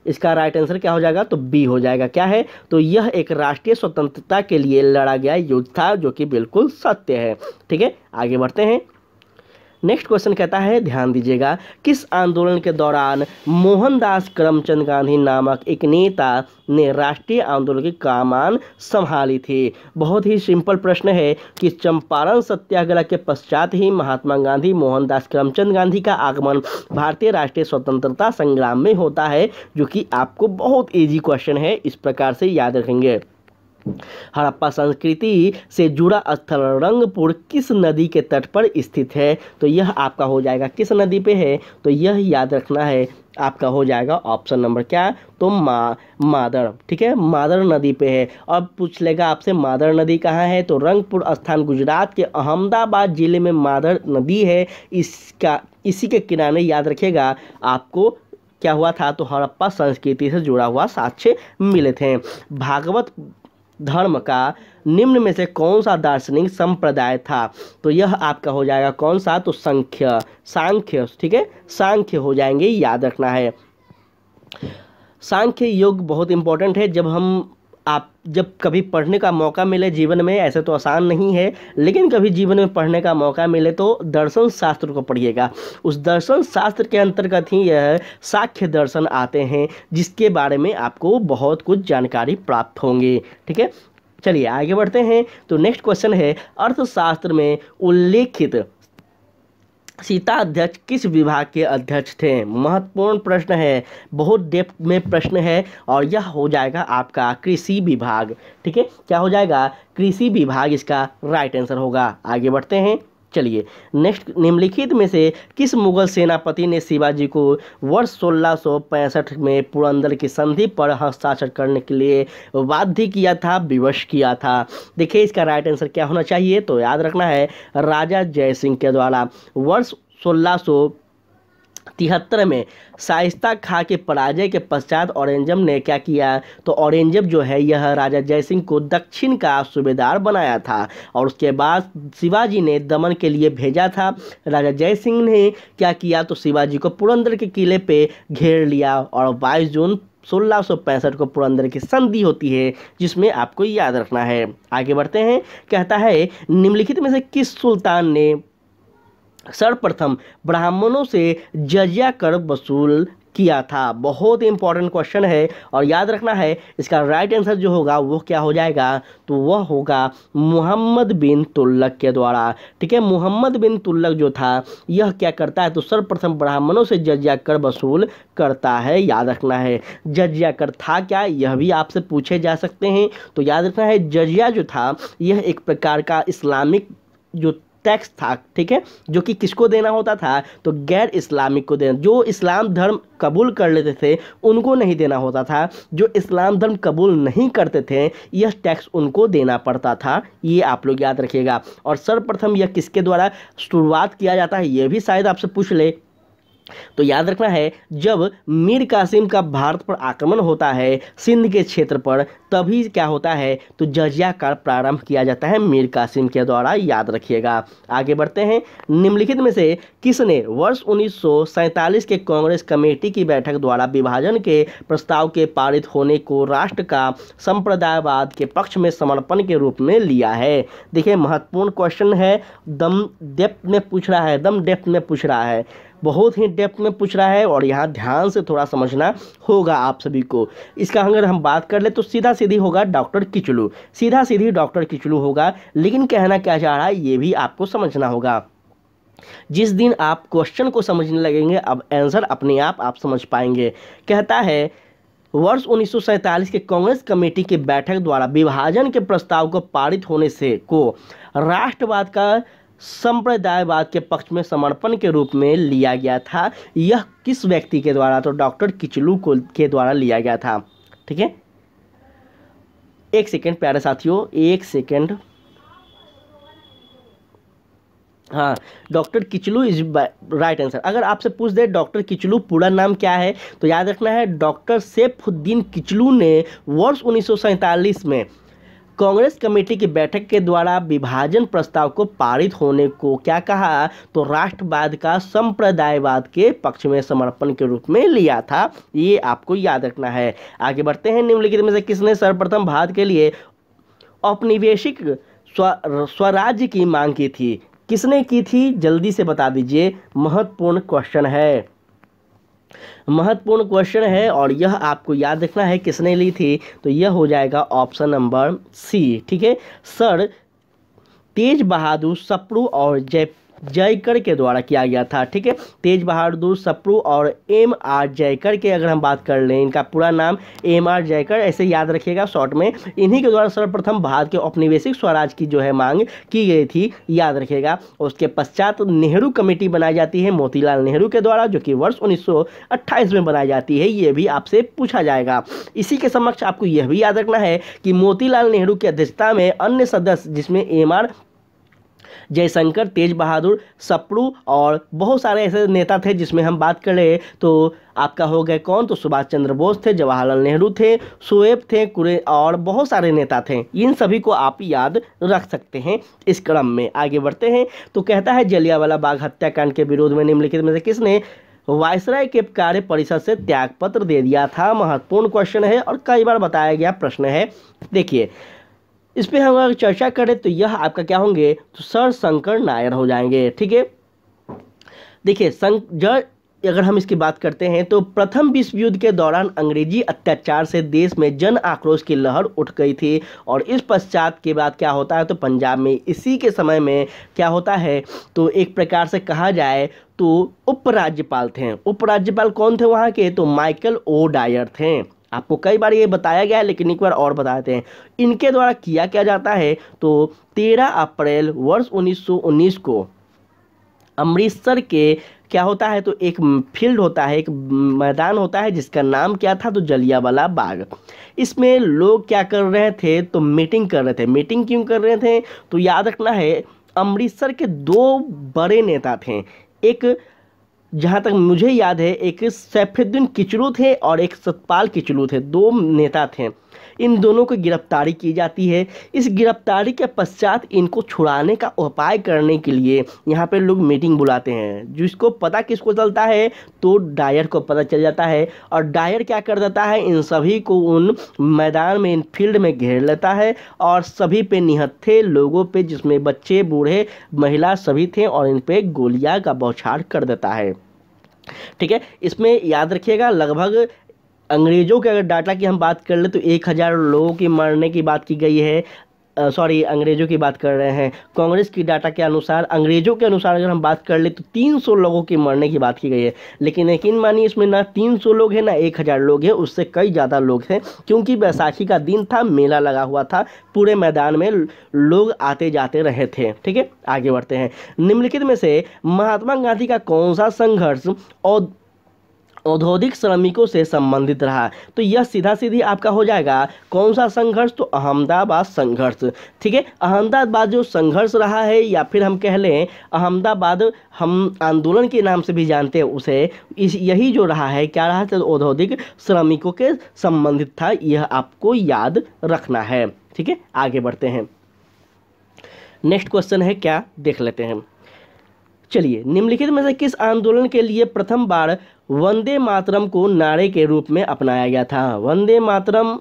इसका राइट आंसर क्या हो जाएगा तो बी हो जाएगा क्या है तो यह एक राष्ट्रीय स्वतंत्रता के लिए लड़ा गया युद्ध था जो कि बिल्कुल सत्य है ठीक है आगे बढ़ते हैं नेक्स्ट क्वेश्चन कहता है ध्यान दीजिएगा किस आंदोलन के दौरान मोहनदास करमचंद गांधी नामक एक नेता ने राष्ट्रीय आंदोलन की कामान संभाली थी बहुत ही सिंपल प्रश्न है कि चंपारण सत्याग्रह के पश्चात ही महात्मा गांधी मोहनदास करमचंद गांधी का आगमन भारतीय राष्ट्रीय स्वतंत्रता संग्राम में होता है जो कि आपको बहुत ईजी क्वेश्चन है इस प्रकार से याद रखेंगे हड़प्पा संस्कृति से जुड़ा स्थल रंगपुर किस नदी के तट पर स्थित है तो यह आपका हो जाएगा किस नदी पे है तो यह याद रखना है आपका हो जाएगा ऑप्शन नंबर क्या तो मा मादर ठीक है मादर नदी पे है अब पूछ लेगा आपसे मादर नदी कहाँ है तो रंगपुर स्थान गुजरात के अहमदाबाद ज़िले में मादर नदी है इसका इसी के किनारे याद रखेगा आपको क्या हुआ था तो हड़प्पा संस्कृति से जुड़ा हुआ साक्ष्य मिले थे भागवत धर्म का निम्न में से कौन सा दार्शनिक संप्रदाय था तो यह आपका हो जाएगा कौन सा तो संख्य सांख्य ठीक है सांख्य हो जाएंगे याद रखना है सांख्य योग बहुत इंपॉर्टेंट है जब हम आप जब कभी पढ़ने का मौका मिले जीवन में ऐसे तो आसान नहीं है लेकिन कभी जीवन में पढ़ने का मौका मिले तो दर्शन शास्त्र को पढ़िएगा उस दर्शन शास्त्र के अंतर्गत ही यह साक्ष्य दर्शन आते हैं जिसके बारे में आपको बहुत कुछ जानकारी प्राप्त होंगी ठीक है चलिए आगे बढ़ते हैं तो नेक्स्ट क्वेश्चन है अर्थशास्त्र में उल्लेखित सीता अध्यक्ष किस विभाग के अध्यक्ष थे महत्वपूर्ण प्रश्न है बहुत डेप में प्रश्न है और यह हो जाएगा आपका कृषि विभाग ठीक है क्या हो जाएगा कृषि विभाग इसका राइट आंसर होगा आगे बढ़ते हैं चलिए नेक्स्ट निम्नलिखित में से किस मुगल सेनापति ने शिवाजी को वर्ष सोलह में पुरंदर की संधि पर हस्ताक्षर करने के लिए बाध्य किया था विवश किया था देखिए इसका राइट आंसर क्या होना चाहिए तो याद रखना है राजा जयसिंह के द्वारा वर्ष सोलह सौ तिहत्तर में शाइस्ता खां के पराजय के पश्चात औरंगजेब ने क्या किया तो औरंगजेब जो है यह राजा जयसिंह को दक्षिण का सूबेदार बनाया था और उसके बाद शिवाजी ने दमन के लिए भेजा था राजा जयसिंह ने क्या किया तो शिवाजी को पुरंदर के किले पे घेर लिया और 22 जून सोलह को पुरंदर की संधि होती है जिसमें आपको याद रखना है आगे बढ़ते हैं कहता है निम्नलिखित में से किस सुल्तान ने सर्वप्रथम ब्राह्मणों से जजिया कर वसूल किया था बहुत ही इंपॉर्टेंट क्वेश्चन है और याद रखना है इसका राइट आंसर जो होगा वो क्या हो जाएगा तो वह होगा मोहम्मद बिन तुल्लक के द्वारा ठीक है मोहम्मद बिन तुल्लक जो था यह क्या करता है तो सर्वप्रथम ब्राह्मणों से जजिया कर वसूल करता है याद रखना है जजिया कर था क्या यह भी आपसे पूछे जा सकते हैं तो याद रखना है जजिया जो था यह एक प्रकार का इस्लामिक जो टैक्स था ठीक है जो कि किसको देना होता था तो गैर इस्लामिक को देना जो इस्लाम धर्म कबूल कर लेते थे उनको नहीं देना होता था जो इस्लाम धर्म कबूल नहीं करते थे यह टैक्स उनको देना पड़ता था ये आप लोग याद रखिएगा और सर्वप्रथम यह किसके द्वारा शुरुआत किया जाता है यह भी शायद आपसे पूछ ले तो याद रखना है जब मीर कासिम का भारत पर आक्रमण होता है सिंध के क्षेत्र पर तभी क्या होता है तो जजिया का प्रारंभ किया जाता है मीर कासिम के द्वारा याद रखिएगा आगे बढ़ते हैं निम्नलिखित में से किसने वर्ष उन्नीस के कांग्रेस कमेटी की बैठक द्वारा विभाजन के प्रस्ताव के पारित होने को राष्ट्र का संप्रदायवाद के पक्ष में समर्पण के रूप में लिया है देखिए महत्वपूर्ण क्वेश्चन है दम डेप्थ में पूछ रहा है दम डेप्थ में पूछ रहा है बहुत ही डेप्थ में पूछ रहा है और यहाँ ध्यान से थोड़ा समझना होगा आप सभी को इसका अगर हम बात कर ले तो सीधा सीधी होगा डॉक्टर किचलू सीधा सीधी डॉक्टर किचलू होगा लेकिन कहना क्या चाह रहा है ये भी आपको समझना होगा जिस दिन आप क्वेश्चन को समझने लगेंगे अब आंसर अपने आप आप समझ पाएंगे कहता है वर्ष उन्नीस के कांग्रेस कमेटी की बैठक द्वारा विभाजन के प्रस्ताव को पारित होने से को राष्ट्रवाद का संप्रदायवाद के पक्ष में समर्पण के रूप में लिया गया था यह किस व्यक्ति के द्वारा तो डॉक्टर किचलू को के द्वारा लिया गया था ठीक है एक सेकेंड प्यारे साथियों एक सेकेंड हाँ doctor Kitchlew is right answer अगर आपसे पूछ दे डॉक्टर किचलू पूरा नाम क्या है तो याद रखना है डॉक्टर सेफुद्दीन किचलू ने वर्ष उन्नीस में कांग्रेस कमेटी की बैठक के द्वारा विभाजन प्रस्ताव को पारित होने को क्या कहा तो राष्ट्रवाद का संप्रदायवाद के पक्ष में समर्पण के रूप में लिया था ये आपको याद रखना है आगे बढ़ते हैं निम्नलिखित में से किसने सर्वप्रथम भारत के लिए औपनिवेशिक स्वराज्य की मांग की थी किसने की थी जल्दी से बता दीजिए महत्वपूर्ण क्वेश्चन है महत्वपूर्ण क्वेश्चन है और यह आपको याद रखना है किसने ली थी तो यह हो जाएगा ऑप्शन नंबर सी ठीक है सर तेज बहादुर सप्रू और जय जयकर के द्वारा किया गया था ठीक है तेज बहादुर सप्रू और एम आर जयकर के अगर हम बात कर लें इनका पूरा नाम एम आर जयकर ऐसे याद रखिएगा शॉर्ट में इन्हीं के द्वारा सर्वप्रथम भारत के औपनिवेशिक स्वराज की जो है मांग की गई थी याद रखिएगा उसके पश्चात नेहरू कमेटी बनाई जाती है मोतीलाल नेहरू के द्वारा जो कि वर्ष उन्नीस में बनाई जाती है ये भी आपसे पूछा जाएगा इसी के समक्ष आपको यह भी याद रखना है कि मोतीलाल नेहरू की अध्यक्षता में अन्य सदस्य जिसमें एम आर जयशंकर तेज बहादुर सप्रू और बहुत सारे ऐसे नेता थे जिसमें हम बात करें तो आपका हो गए कौन तो सुभाष चंद्र बोस थे जवाहरलाल नेहरू थे शोएब थे कुरे और बहुत सारे नेता थे इन सभी को आप याद रख सकते हैं इस क्रम में आगे बढ़ते हैं तो कहता है जलियावाला बाग हत्याकांड के विरोध में निम्नलिखित में से किसने वायसराय के कार्य परिषद से त्यागपत्र दे दिया था महत्वपूर्ण क्वेश्चन है और कई बार बताया गया प्रश्न है देखिए इस पर हम अगर चर्चा करें तो यह आपका क्या होंगे तो सर शंकर नायर हो जाएंगे ठीक है देखिए संक अगर हम इसकी बात करते हैं तो प्रथम विश्व युद्ध के दौरान अंग्रेजी अत्याचार से देश में जन आक्रोश की लहर उठ गई थी और इस पश्चात के बाद क्या होता है तो पंजाब में इसी के समय में क्या होता है तो एक प्रकार से कहा जाए तो उपराज्यपाल थे उपराज्यपाल कौन थे वहाँ के तो माइकल ओ डायर थे आपको कई बार ये बताया गया है लेकिन एक बार और बताते हैं इनके द्वारा किया क्या जाता है तो 13 अप्रैल वर्ष 1919 को अमृतसर के क्या होता है तो एक फील्ड होता है एक मैदान होता है जिसका नाम क्या था तो जलियावाला बाग इसमें लोग क्या कर रहे थे तो मीटिंग कर रहे थे मीटिंग क्यों कर रहे थे तो याद रखना है अमृतसर के दो बड़े नेता थे एक जहाँ तक मुझे याद है एक सैफुद्दीन किचलू थे और एक सतपाल किचलू थे दो नेता थे इन दोनों की गिरफ्तारी की जाती है इस गिरफ्तारी के पश्चात इनको छुड़ाने का उपाय करने के लिए यहाँ पर लोग मीटिंग बुलाते हैं जिसको पता किसको चलता है तो डायर को पता चल जाता है और डायर क्या कर देता है इन सभी को उन मैदान में इन फील्ड में घेर लेता है और सभी पे निहत्थे लोगों पे जिसमें बच्चे बूढ़े महिला सभी थे और इन पे गोलियां का बौछार कर देता है ठीक है इसमें याद रखिएगा लगभग अंग्रेज़ों के अगर डाटा की हम बात कर ले तो एक हज़ार लोगों के मरने की बात की गई है सॉरी अंग्रेज़ों की बात कर रहे हैं कांग्रेस की डाटा के अनुसार अंग्रेज़ों के अनुसार अगर हम बात कर ले तो 300 लोगों के मरने की बात की गई है लेकिन यकीन मानिए इसमें ना 300 लोग हैं ना 1000 लोग हैं उससे कई ज़्यादा लोग हैं क्योंकि बैसाखी का दिन था मेला लगा हुआ था पूरे मैदान में लोग आते जाते रहे थे ठीक है आगे बढ़ते हैं निम्नलिखित में से महात्मा गांधी का कौन सा संघर्ष और औद्योगिक श्रमिकों से संबंधित रहा तो यह सीधा सीधी आपका हो जाएगा कौन सा संघर्ष तो अहमदाबाद संघर्ष ठीक है अहमदाबाद जो संघर्ष रहा है या फिर हम कह लें अहमदाबाद हम आंदोलन के नाम से भी जानते हैं उसे इस यही जो रहा है क्या रहा था औद्योगिक श्रमिकों के संबंधित था यह आपको याद रखना है ठीक है आगे बढ़ते हैं नेक्स्ट क्वेश्चन है क्या देख लेते हैं चलिए निम्नलिखित में से किस आंदोलन के लिए प्रथम बार वंदे मातरम को नारे के रूप में अपनाया गया था वंदे मातरम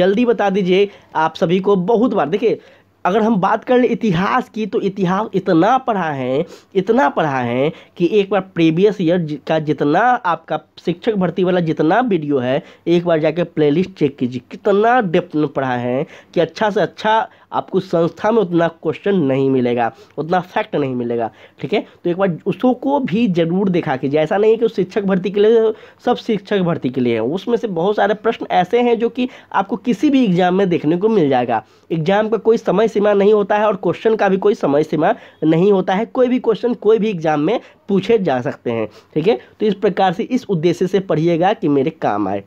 जल्दी बता दीजिए आप सभी को बहुत बार देखिए अगर हम बात कर लें इतिहास की तो इतिहास इतना पढ़ा है इतना पढ़ा है कि एक बार प्रीवियस ईयर का जितना आपका शिक्षक भर्ती वाला जितना वीडियो है एक बार जाके प्लेलिस्ट चेक कीजिए कितना डेप्थ में पढ़ा है कि अच्छा से अच्छा आपको संस्था में उतना क्वेश्चन नहीं मिलेगा उतना फैक्ट नहीं मिलेगा ठीक है तो एक बार उसको भी जरूर देखा कीजिए ऐसा नहीं है कि उस शिक्षक भर्ती के लिए सब शिक्षक भर्ती के लिए है उसमें से बहुत सारे प्रश्न ऐसे हैं जो कि आपको किसी भी एग्जाम में देखने को मिल जाएगा एग्जाम का कोई समय सीमा नहीं होता है और क्वेश्चन का भी कोई समय सीमा नहीं होता है कोई भी क्वेश्चन कोई भी एग्जाम में पूछे जा सकते हैं ठीक है तो इस प्रकार से इस उद्देश्य से पढ़िएगा कि मेरे काम आए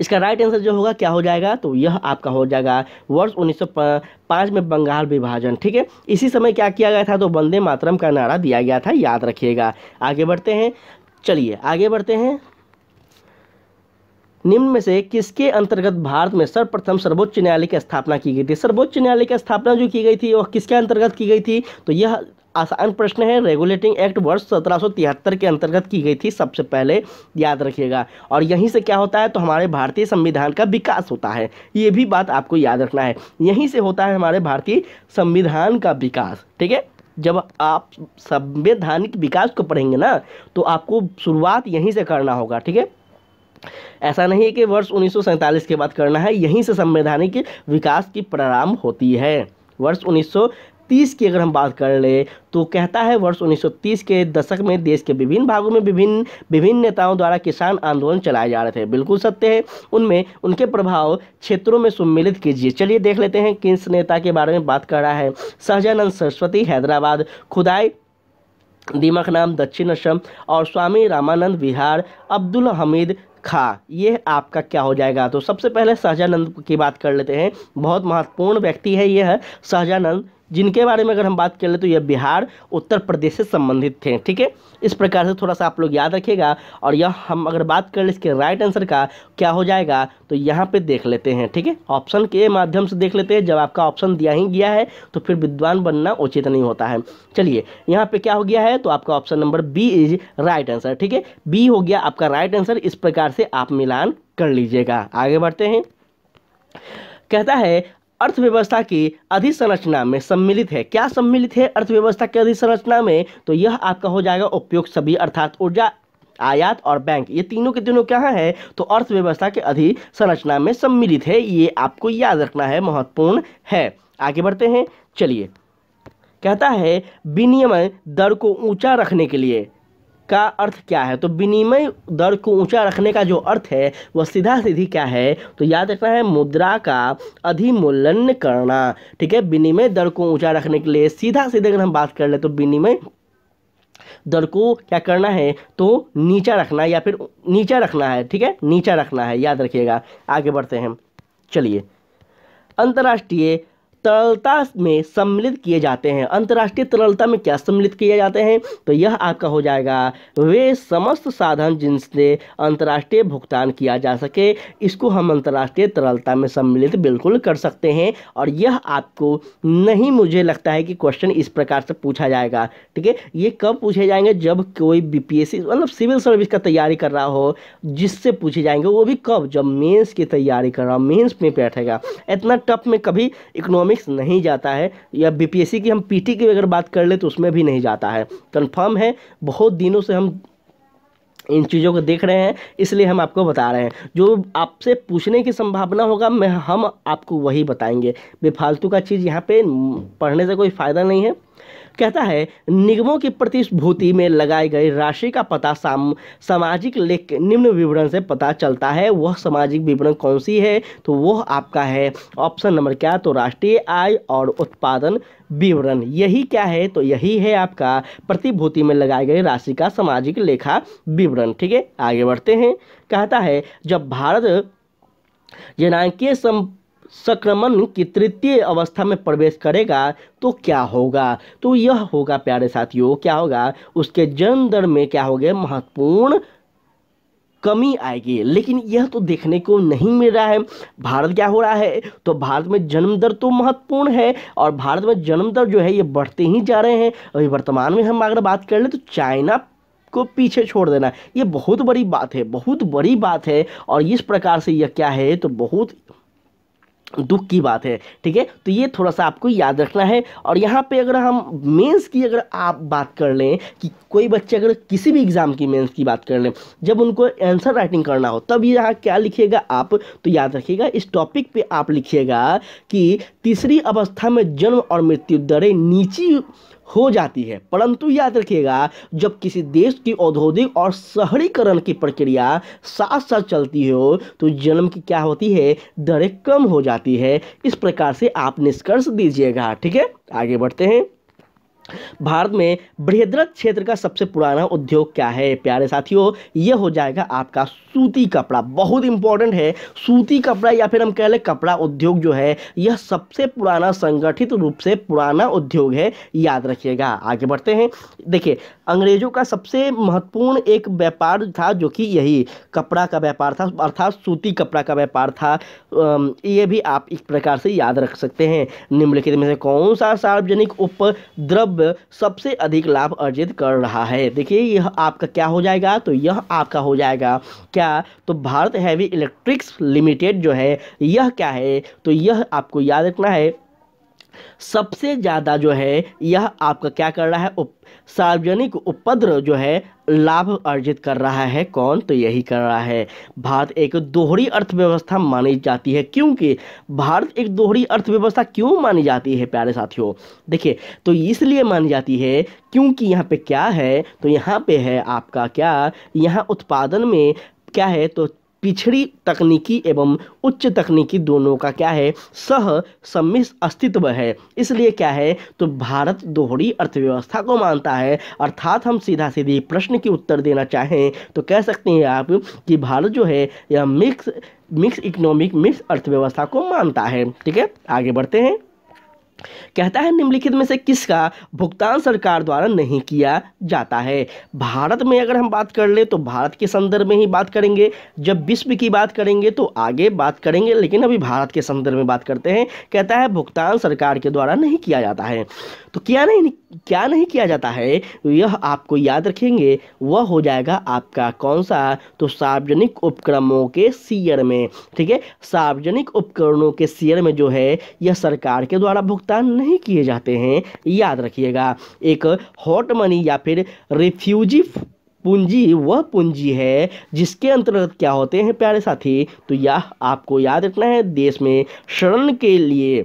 इसका राइट आंसर जो होगा क्या हो जाएगा तो यह आपका हो जाएगा वर्ष 1905 में बंगाल विभाजन ठीक है इसी समय क्या किया गया था तो वंदे मातरम का नारा दिया गया था याद रखिएगा आगे बढ़ते हैं चलिए आगे बढ़ते हैं निम्न में से किसके अंतर्गत भारत में सर्वप्रथम सर्वोच्च न्यायालय की स्थापना की गई थी सर्वोच्च न्यायालय की स्थापना जो की गई थी वह किसके अंतर्गत की गई थी तो यह आसान प्रश्न है रेगुलेटिंग एक्ट वर्ष सत्रह के अंतर्गत की गई थी सबसे पहले याद रखिएगा और यहीं से क्या होता है तो हमारे भारतीय संविधान का विकास होता है ये भी बात आपको याद रखना है यहीं से होता है हमारे भारतीय संविधान का विकास ठीक है जब आप संवैधानिक विकास को पढ़ेंगे ना तो आपको शुरुआत यहीं से करना होगा ठीक है ऐसा नहीं है कि वर्ष उन्नीस के बाद करना है यहीं से संवैधानिक विकास की प्रारंभ होती है वर्ष 1930 की अगर हम बात कर ले तो कहता है वर्ष 1930 के दशक में देश के विभिन्न भागों में विभिन्न विभिन्न नेताओं द्वारा किसान आंदोलन चलाए जा रहे थे बिल्कुल सत्य है उनमें उनके प्रभाव क्षेत्रों में सम्मिलित कीजिए चलिए देख लेते हैं किस नेता के बारे में बात कर रहा है सहजानंद सरस्वती हैदराबाद खुदाई दीमक नाम दक्षिण असम और स्वामी रामानंद विहार अब्दुल हमीद खा ये आपका क्या हो जाएगा तो सबसे पहले सहजानंद की बात कर लेते हैं बहुत महत्वपूर्ण व्यक्ति है यह सहजानंद जिनके बारे में अगर हम बात कर ले तो यह बिहार उत्तर प्रदेश से संबंधित थे ठीक है इस प्रकार से थोड़ा सा आप लोग याद रखिएगा और यह हम अगर बात कर ले इसके राइट आंसर का क्या हो जाएगा तो यहाँ पे देख लेते हैं ठीक है ऑप्शन के माध्यम से देख लेते हैं जब आपका ऑप्शन दिया ही गया है तो फिर विद्वान बनना उचित नहीं होता है चलिए यहाँ पे क्या हो गया है तो आपका option number B is right answer ठीक है बी हो गया आपका राइट आंसर इस प्रकार से आप मिलान कर लीजिएगा आगे बढ़ते हैं कहता है अर्थव्यवस्था की अधिसंरचना में सम्मिलित है क्या सम्मिलित है अर्थव्यवस्था की अधिसंरचना में तो यह आपका हो जाएगा उपयोग सभी अर्थात ऊर्जा आयात और बैंक ये तीनों के तीनों क्या है तो अर्थव्यवस्था के अधिसंरचना में सम्मिलित है ये आपको याद रखना है महत्वपूर्ण है आगे बढ़ते हैं चलिए कहता है विनियमन दर को ऊंचा रखने के लिए का अर्थ क्या है तो विनिमय दर को ऊंचा रखने का जो अर्थ है वह सीधा सीधी क्या है तो याद रखना है मुद्रा का अधिमूल्यन करना ठीक है विनिमय दर को ऊंचा रखने के लिए सीधा सीधे अगर हम बात कर ले तो विनिमय दर को क्या करना है तो नीचा रखना या फिर नीचा रखना है ठीक है नीचा रखना है याद रखिएगा आगे बढ़ते हैं चलिए अंतर्राष्ट्रीय तरलता में सम्मिलित किए जाते हैं अंतर्राष्ट्रीय तरलता में क्या सम्मिलित किए जाते हैं तो यह आपका हो जाएगा वे समस्त साधन जिनसे अंतर्राष्ट्रीय भुगतान किया जा सके इसको हम अंतर्राष्ट्रीय तरलता में सम्मिलित बिल्कुल कर सकते हैं और यह आपको नहीं मुझे लगता है कि क्वेश्चन इस प्रकार से पूछा जाएगा ठीक है ये कब पूछे जाएंगे जब कोई बीपीएससी मतलब सिविल सर्विस का तैयारी कर रहा हो जिससे पूछे जाएंगे वो भी कब जब मेंस की तैयारी कर रहा हो मेंस में बैठेगा इतना टफ में कभी इकोनॉमिक इकोनॉमिक्स नहीं जाता है या बीपीएससी की हम पीटी की अगर बात कर ले तो उसमें भी नहीं जाता है कन्फर्म है बहुत दिनों से हम इन चीज़ों को देख रहे हैं इसलिए हम आपको बता रहे हैं जो आपसे पूछने की संभावना होगा मैं हम आपको वही बताएंगे बेफालतू का चीज़ यहाँ पे पढ़ने से कोई फ़ायदा नहीं है कहता है निगमों की प्रतिभूति में लगाई गई राशि का पता साम सामाजिक लेख निम्न विवरण से पता चलता है वह सामाजिक विवरण कौन सी है तो वह आपका है ऑप्शन नंबर क्या तो राष्ट्रीय आय और उत्पादन विवरण यही क्या है तो यही है आपका प्रतिभूति में लगाई गई राशि का सामाजिक लेखा विवरण ठीक है आगे बढ़ते हैं कहता है जब भारत जनांकीय सम संक्रमण की तृतीय अवस्था में प्रवेश करेगा तो क्या होगा तो यह होगा प्यारे साथियों क्या होगा उसके जन्म दर में क्या गया महत्वपूर्ण कमी आएगी लेकिन यह तो देखने को नहीं मिल रहा है भारत क्या हो रहा है तो भारत में जन्म दर तो महत्वपूर्ण है और भारत में जन्म दर जो है ये बढ़ते ही जा रहे हैं अभी वर्तमान में हम अगर बात कर ले तो चाइना को पीछे छोड़ देना ये बहुत बड़ी बात है बहुत बड़ी बात है और इस प्रकार से यह क्या है तो बहुत दुख की बात है ठीक है तो ये थोड़ा सा आपको याद रखना है और यहाँ पे अगर हम मेंस की अगर आप बात कर लें कि कोई बच्चे अगर किसी भी एग्ज़ाम की मेंस की बात कर लें जब उनको आंसर राइटिंग करना हो तब यहाँ क्या लिखिएगा आप तो याद रखिएगा इस टॉपिक पे आप लिखिएगा कि तीसरी अवस्था में जन्म और मृत्यु दरें नीची हो जाती है परंतु याद रखिएगा जब किसी देश की औद्योगिक और शहरीकरण की प्रक्रिया साथ साथ चलती हो तो जन्म की क्या होती है दरें कम हो जाती है इस प्रकार से आप निष्कर्ष दीजिएगा ठीक है आगे बढ़ते हैं भारत में बृहद्रथ क्षेत्र का सबसे पुराना उद्योग क्या है प्यारे साथियों यह हो जाएगा आपका सूती कपड़ा बहुत इंपॉर्टेंट है सूती कपड़ा या फिर हम कह लें कपड़ा उद्योग जो है यह सबसे पुराना संगठित रूप से पुराना उद्योग है याद रखिएगा आगे बढ़ते हैं देखिए अंग्रेज़ों का सबसे महत्वपूर्ण एक व्यापार था जो कि यही कपड़ा का व्यापार था अर्थात सूती कपड़ा का व्यापार था ये भी आप इस प्रकार से याद रख सकते हैं निम्नलिखित में से कौन सा सार्वजनिक उपद्रव्य सबसे अधिक लाभ अर्जित कर रहा है देखिए यह आपका क्या हो जाएगा तो यह आपका हो जाएगा क्या तो भारत हैवी इलेक्ट्रिक्स लिमिटेड जो है यह क्या है तो यह आपको याद रखना है सबसे ज़्यादा जो है यह आपका क्या कर रहा है उप सार्वजनिक उपद्र जो है लाभ अर्जित कर रहा है कौन तो यही कर रहा है भारत एक दोहरी अर्थव्यवस्था मानी जाती है क्योंकि भारत एक दोहरी अर्थव्यवस्था क्यों मानी जाती है प्यारे साथियों देखिए तो इसलिए मानी जाती है क्योंकि यहाँ पे क्या है तो यहाँ पे है आपका क्या यहाँ उत्पादन में क्या है तो पिछड़ी तकनीकी एवं उच्च तकनीकी दोनों का क्या है सह सम्मिश्र अस्तित्व है इसलिए क्या है तो भारत दोहरी अर्थव्यवस्था को मानता है अर्थात हम सीधा सीधे प्रश्न के उत्तर देना चाहें तो कह सकते हैं आप कि भारत जो है यह मिक्स मिक्स इकोनॉमिक मिक्स अर्थव्यवस्था को मानता है ठीक है आगे बढ़ते हैं कहता है निम्नलिखित में से किसका भुगतान सरकार द्वारा नहीं किया जाता है भारत में अगर हम बात कर ले तो भारत के संदर्भ में ही बात करेंगे जब विश्व की बात करेंगे तो आगे बात करेंगे लेकिन अभी भारत के संदर्भ में बात करते हैं कहता है भुगतान सरकार के द्वारा नहीं किया जाता है तो किया नहीं क्या नहीं किया जाता है यह आपको याद रखेंगे वह हो जाएगा आपका कौन सा तो सार्वजनिक उपक्रमों के सीयर में ठीक है सार्वजनिक उपकरणों के सीयर में जो है यह सरकार के द्वारा भुगतान नहीं किए जाते हैं याद रखिएगा एक हॉट मनी या फिर रिफ्यूजी पूंजी वह पूंजी है जिसके अंतर्गत क्या होते हैं प्यारे साथी तो यह आपको याद रखना है देश में शरण के लिए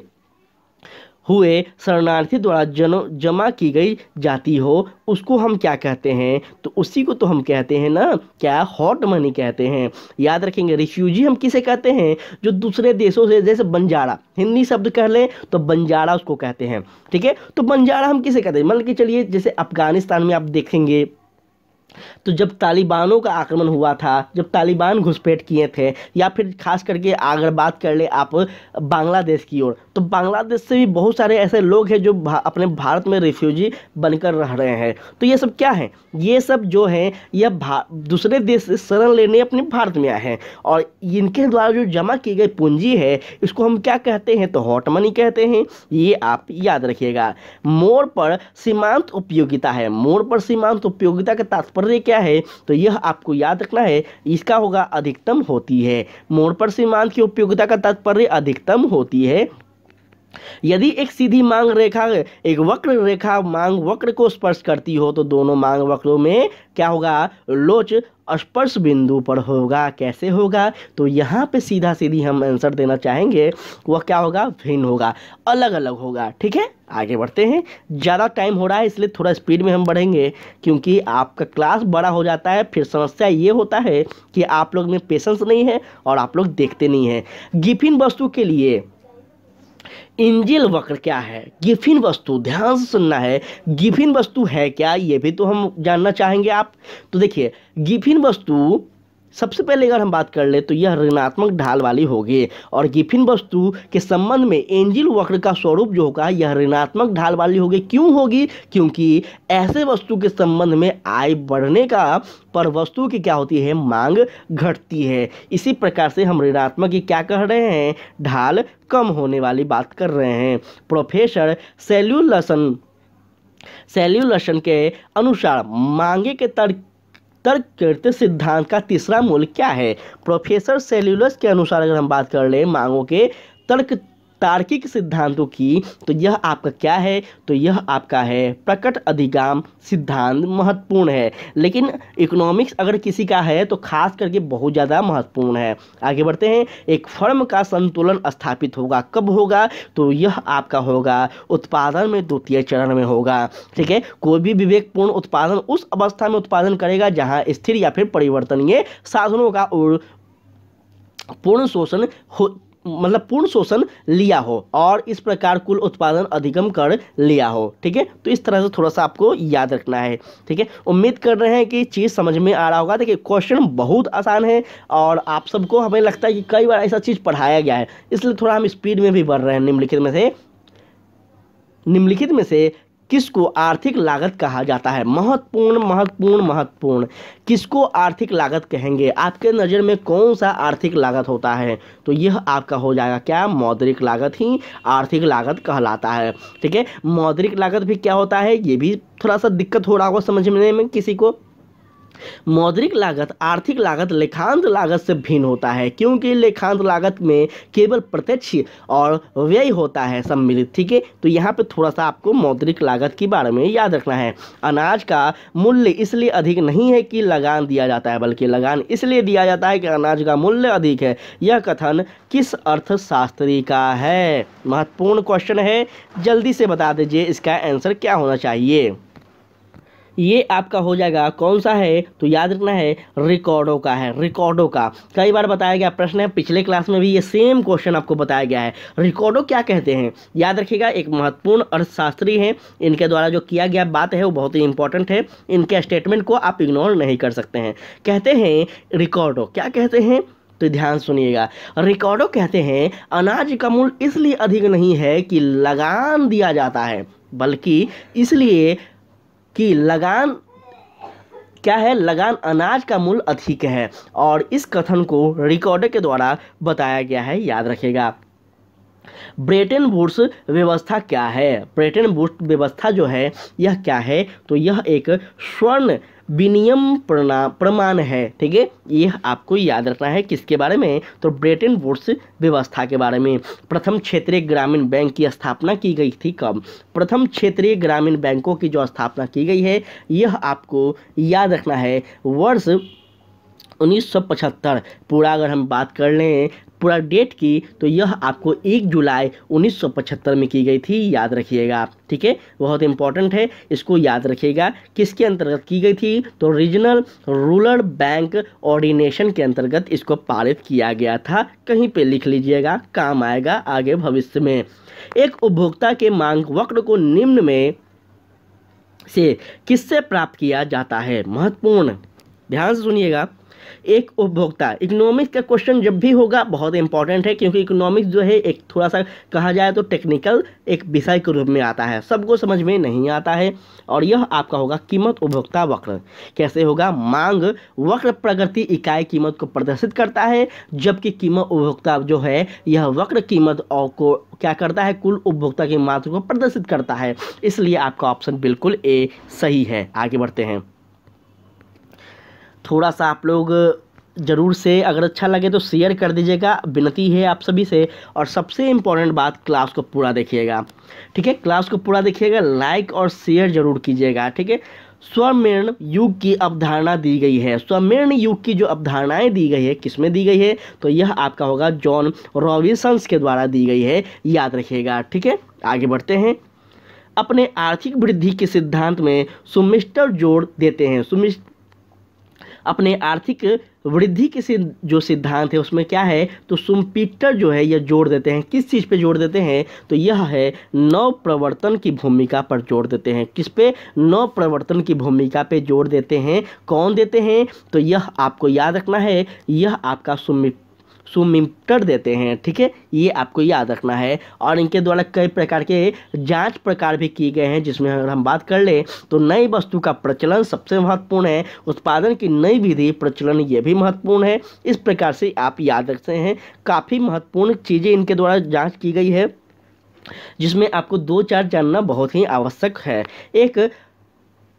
हुए शरणार्थी द्वारा जन जमा की गई जाती हो उसको हम क्या कहते हैं तो उसी को तो हम कहते हैं ना क्या हॉट मनी कहते हैं याद रखेंगे रिफ्यूजी हम किसे कहते हैं जो दूसरे देशों से जैसे बंजारा हिंदी शब्द कह लें तो बंजारा उसको कहते हैं ठीक है तो बंजारा हम किसे कहते हैं मतलब कि चलिए जैसे अफगानिस्तान में आप देखेंगे तो जब तालिबानों का आक्रमण हुआ था जब तालिबान घुसपैठ किए थे या फिर खास करके अगर बात कर ले आप बांग्लादेश की ओर तो बांग्लादेश से भी बहुत सारे ऐसे लोग हैं जो भा, अपने भारत में रिफ्यूजी बनकर रह रहे हैं तो ये सब क्या है ये सब जो है यह दूसरे देश से शरण लेने अपने भारत में आए हैं और इनके द्वारा जो जमा की गई पूंजी है इसको हम क्या कहते हैं तो हॉट मनी कहते हैं ये आप याद रखिएगा मोर पर सीमांत उपयोगिता है मोर पर सीमांत उपयोगिता का तात्पर्य क्या है तो यह आपको याद रखना है इसका होगा अधिकतम होती है मोड़ पर सीमांत की उपयोगिता का तात्पर्य अधिकतम होती है यदि एक सीधी मांग रेखा एक वक्र रेखा मांग वक्र को स्पर्श करती हो तो दोनों मांग वक्रों में क्या होगा लोच स्पर्श बिंदु पर होगा कैसे होगा तो यहाँ पे सीधा सीधी हम आंसर देना चाहेंगे वह क्या होगा भिन्न होगा अलग अलग होगा ठीक है आगे बढ़ते हैं ज़्यादा टाइम हो रहा है इसलिए थोड़ा स्पीड में हम बढ़ेंगे क्योंकि आपका क्लास बड़ा हो जाता है फिर समस्या ये होता है कि आप लोग में पेशेंस नहीं है और आप लोग देखते नहीं हैं गिफिन वस्तु के लिए इंजिल वक्र क्या है गिफिन वस्तु ध्यान से सुनना है गिफिन वस्तु है क्या ये भी तो हम जानना चाहेंगे आप तो देखिए गिफिन वस्तु सबसे पहले अगर हम बात कर ले तो यह ऋणात्मक ढाल वाली होगी और गिफिन वस्तु के संबंध में एंजिल वक्र का स्वरूप जो होगा यह ऋणात्मक ढाल वाली होगी क्यों होगी क्योंकि ऐसे वस्तु के संबंध में आय बढ़ने का पर वस्तु की क्या होती है मांग घटती है इसी प्रकार से हम ऋणात्मक की क्या कह रहे हैं ढाल कम होने वाली बात कर रहे हैं प्रोफेसर सेल्यूलसन सेल्यूलसन के अनुसार मांगे के तर्क तर्क कृत्य सिद्धांत का तीसरा मूल क्या है प्रोफेसर सेल्यूलस के अनुसार अगर हम बात कर लें मांगों के तर्क तार्किक सिद्धांतों की तो यह आपका क्या है तो यह आपका है प्रकट अधिगाम सिद्धांत महत्वपूर्ण है लेकिन इकोनॉमिक्स अगर किसी का है तो खास करके बहुत ज़्यादा महत्वपूर्ण है आगे बढ़ते हैं एक फर्म का संतुलन स्थापित होगा कब होगा तो यह आपका होगा उत्पादन में द्वितीय चरण में होगा ठीक है कोई भी विवेकपूर्ण उत्पादन उस अवस्था में उत्पादन करेगा जहाँ स्थिर या फिर परिवर्तनीय साधनों का पूर्ण शोषण हो मतलब पूर्ण शोषण लिया हो और इस प्रकार कुल उत्पादन अधिगम कर लिया हो ठीक है तो इस तरह से थोड़ा सा आपको याद रखना है ठीक है उम्मीद कर रहे हैं कि चीज़ समझ में आ रहा होगा देखिए क्वेश्चन बहुत आसान है और आप सबको हमें लगता है कि कई बार ऐसा चीज़ पढ़ाया गया है इसलिए थोड़ा हम स्पीड में भी बढ़ रहे हैं निम्नलिखित में से निम्नलिखित में से किसको आर्थिक लागत कहा जाता है महत्वपूर्ण महत्वपूर्ण महत्वपूर्ण किसको आर्थिक लागत कहेंगे आपके नज़र में कौन सा आर्थिक लागत होता है तो यह आपका हो जाएगा क्या मौद्रिक लागत ही आर्थिक लागत कहलाता है ठीक है मौद्रिक लागत भी क्या होता है ये भी थोड़ा सा दिक्कत हो रहा होगा समझने में किसी को मौद्रिक लागत आर्थिक लागत लेखांत लागत से भिन्न होता है क्योंकि लेखांत लागत में केवल प्रत्यक्ष और व्यय होता है सम्मिलित ठीक है तो यहाँ पे थोड़ा सा आपको मौद्रिक लागत के बारे में याद रखना है अनाज का मूल्य इसलिए अधिक नहीं है कि लगान दिया जाता है बल्कि लगान इसलिए दिया जाता है कि अनाज का मूल्य अधिक है यह कथन किस अर्थशास्त्री का है महत्वपूर्ण क्वेश्चन है जल्दी से बता दीजिए इसका आंसर क्या होना चाहिए ये आपका हो जाएगा कौन सा है तो याद रखना है रिकॉर्डो का है रिकॉर्डो का कई बार बताया गया प्रश्न है पिछले क्लास में भी ये सेम क्वेश्चन आपको बताया गया है रिकॉर्डो क्या कहते हैं याद रखिएगा एक महत्वपूर्ण अर्थशास्त्री हैं इनके द्वारा जो किया गया बात है वो बहुत ही इंपॉर्टेंट है इनके स्टेटमेंट को आप इग्नोर नहीं कर सकते हैं कहते हैं रिकॉर्डो क्या कहते हैं तो ध्यान सुनिएगा रिकॉर्डो कहते हैं अनाज का मूल्य इसलिए अधिक नहीं है कि लगान दिया जाता है बल्कि इसलिए कि लगान क्या है लगान अनाज का मूल अधिक है और इस कथन को रिकॉर्डर के द्वारा बताया गया है याद रखेगा ब्रेटन वुड्स व्यवस्था क्या है ब्रेटन वुड्स व्यवस्था जो है यह क्या है तो यह एक स्वर्ण विनियम प्रमाण है ठीक है यह आपको याद रखना है किसके बारे में तो ब्रेटन वुड्स व्यवस्था के बारे में प्रथम क्षेत्रीय ग्रामीण बैंक की स्थापना की गई थी कब प्रथम क्षेत्रीय ग्रामीण बैंकों की जो स्थापना की गई है यह आपको याद रखना है वर्ष 1975 पूरा अगर हम बात कर लें पूरा डेट की तो यह आपको एक जुलाई 1975 में की गई थी याद रखिएगा ठीक है बहुत इंपॉर्टेंट है इसको याद रखिएगा किसके अंतर्गत की गई थी तो रीजनल रूरल बैंक ऑर्डिनेशन के अंतर्गत इसको पारित किया गया था कहीं पे लिख लीजिएगा काम आएगा आगे भविष्य में एक उपभोक्ता के मांग वक्र को निम्न में से किससे प्राप्त किया जाता है महत्वपूर्ण ध्यान से सुनिएगा एक उपभोक्ता इकोनॉमिक्स का क्वेश्चन जब भी होगा बहुत इंपॉर्टेंट है क्योंकि इकोनॉमिक्स जो है एक थोड़ा सा कहा जाए तो टेक्निकल एक विषय के रूप में आता है सबको समझ में नहीं आता है और यह आपका होगा कीमत उपभोक्ता वक्र कैसे होगा मांग वक्र प्रगति इकाई कीमत को प्रदर्शित करता है जबकि कीमत उपभोक्ता जो है यह वक्र कीमत और को क्या करता है कुल उपभोक्ता की मात्रा को प्रदर्शित करता है इसलिए आपका ऑप्शन बिल्कुल ए सही है आगे बढ़ते हैं थोड़ा सा आप लोग ज़रूर से अगर अच्छा लगे तो शेयर कर दीजिएगा विनती है आप सभी से और सबसे इम्पॉर्टेंट बात क्लास को पूरा देखिएगा ठीक है क्लास को पूरा देखिएगा लाइक और शेयर ज़रूर कीजिएगा ठीक है स्वमिर्ण युग की अवधारणा दी गई है स्वमिर्ण युग की जो अवधारणाएं दी गई है किसमें दी गई है तो यह आपका होगा जॉन रॉबिसंस के द्वारा दी गई है याद रखिएगा ठीक है आगे बढ़ते हैं अपने आर्थिक वृद्धि के सिद्धांत में सुमिस्टर जोड़ देते हैं सुमिस्ट अपने आर्थिक वृद्धि के सिद्ध जो सिद्धांत है उसमें क्या है तो सुम्पीटर जो है यह जोड़ देते हैं किस चीज़ पे जोड़ देते हैं तो यह है नव प्रवर्तन की भूमिका पर जोड़ देते हैं किस पे नव प्रवर्तन की भूमिका पे जोड़ देते हैं कौन देते हैं तो यह आपको याद रखना है यह आपका सुमित सुमिप्टर देते हैं ठीक है ये आपको याद रखना है और इनके द्वारा कई प्रकार के जांच प्रकार भी किए गए हैं जिसमें अगर हम बात कर लें तो नई वस्तु का प्रचलन सबसे महत्वपूर्ण है उत्पादन की नई विधि प्रचलन ये भी महत्वपूर्ण है इस प्रकार से आप याद रखते हैं काफ़ी महत्वपूर्ण चीज़ें इनके द्वारा जाँच की गई है जिसमें आपको दो चार जानना बहुत ही आवश्यक है एक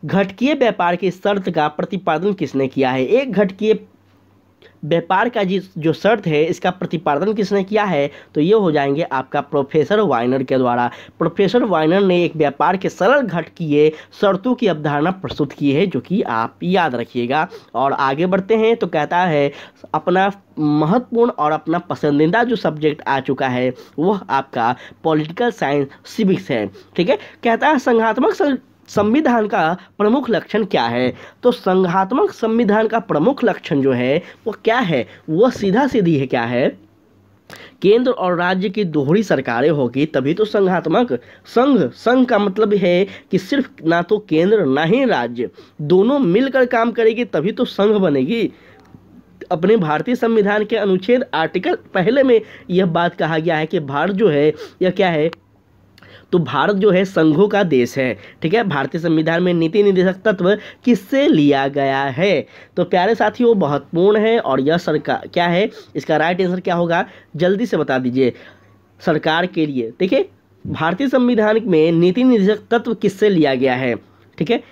घटकीय व्यापार की शर्त का प्रतिपादन किसने किया है एक घटकीय व्यापार का जिस जो शर्त है इसका प्रतिपादन किसने किया है तो ये हो जाएंगे आपका प्रोफेसर वाइनर के द्वारा प्रोफेसर वाइनर ने एक व्यापार के सरल घट किए शर्तों की अवधारणा प्रस्तुत की है जो कि आप याद रखिएगा और आगे बढ़ते हैं तो कहता है अपना महत्वपूर्ण और अपना पसंदीदा जो सब्जेक्ट आ चुका है वह आपका पॉलिटिकल साइंस सिविक्स है ठीक है कहता है संघात्मक संविधान का प्रमुख लक्षण क्या है तो संघात्मक संविधान का प्रमुख लक्षण जो है वो क्या है वो सीधा सीधी है क्या है केंद्र और राज्य की दोहरी सरकारें होगी तभी तो संघात्मक संघ संघ का मतलब है कि सिर्फ ना तो केंद्र ना ही राज्य दोनों मिलकर काम करेगी तभी तो संघ बनेगी अपने भारतीय संविधान के अनुच्छेद आर्टिकल पहले में यह बात कहा गया है कि भारत जो है यह क्या है तो भारत जो है संघों का देश है ठीक है भारतीय संविधान में नीति निर्देशक तत्व किससे लिया गया है तो प्यारे साथी वो महत्वपूर्ण है और यह सरकार क्या है इसका राइट आंसर क्या होगा जल्दी से बता दीजिए सरकार के लिए ठीक है भारतीय संविधान में नीति निर्देशक तत्व किससे लिया गया है ठीक है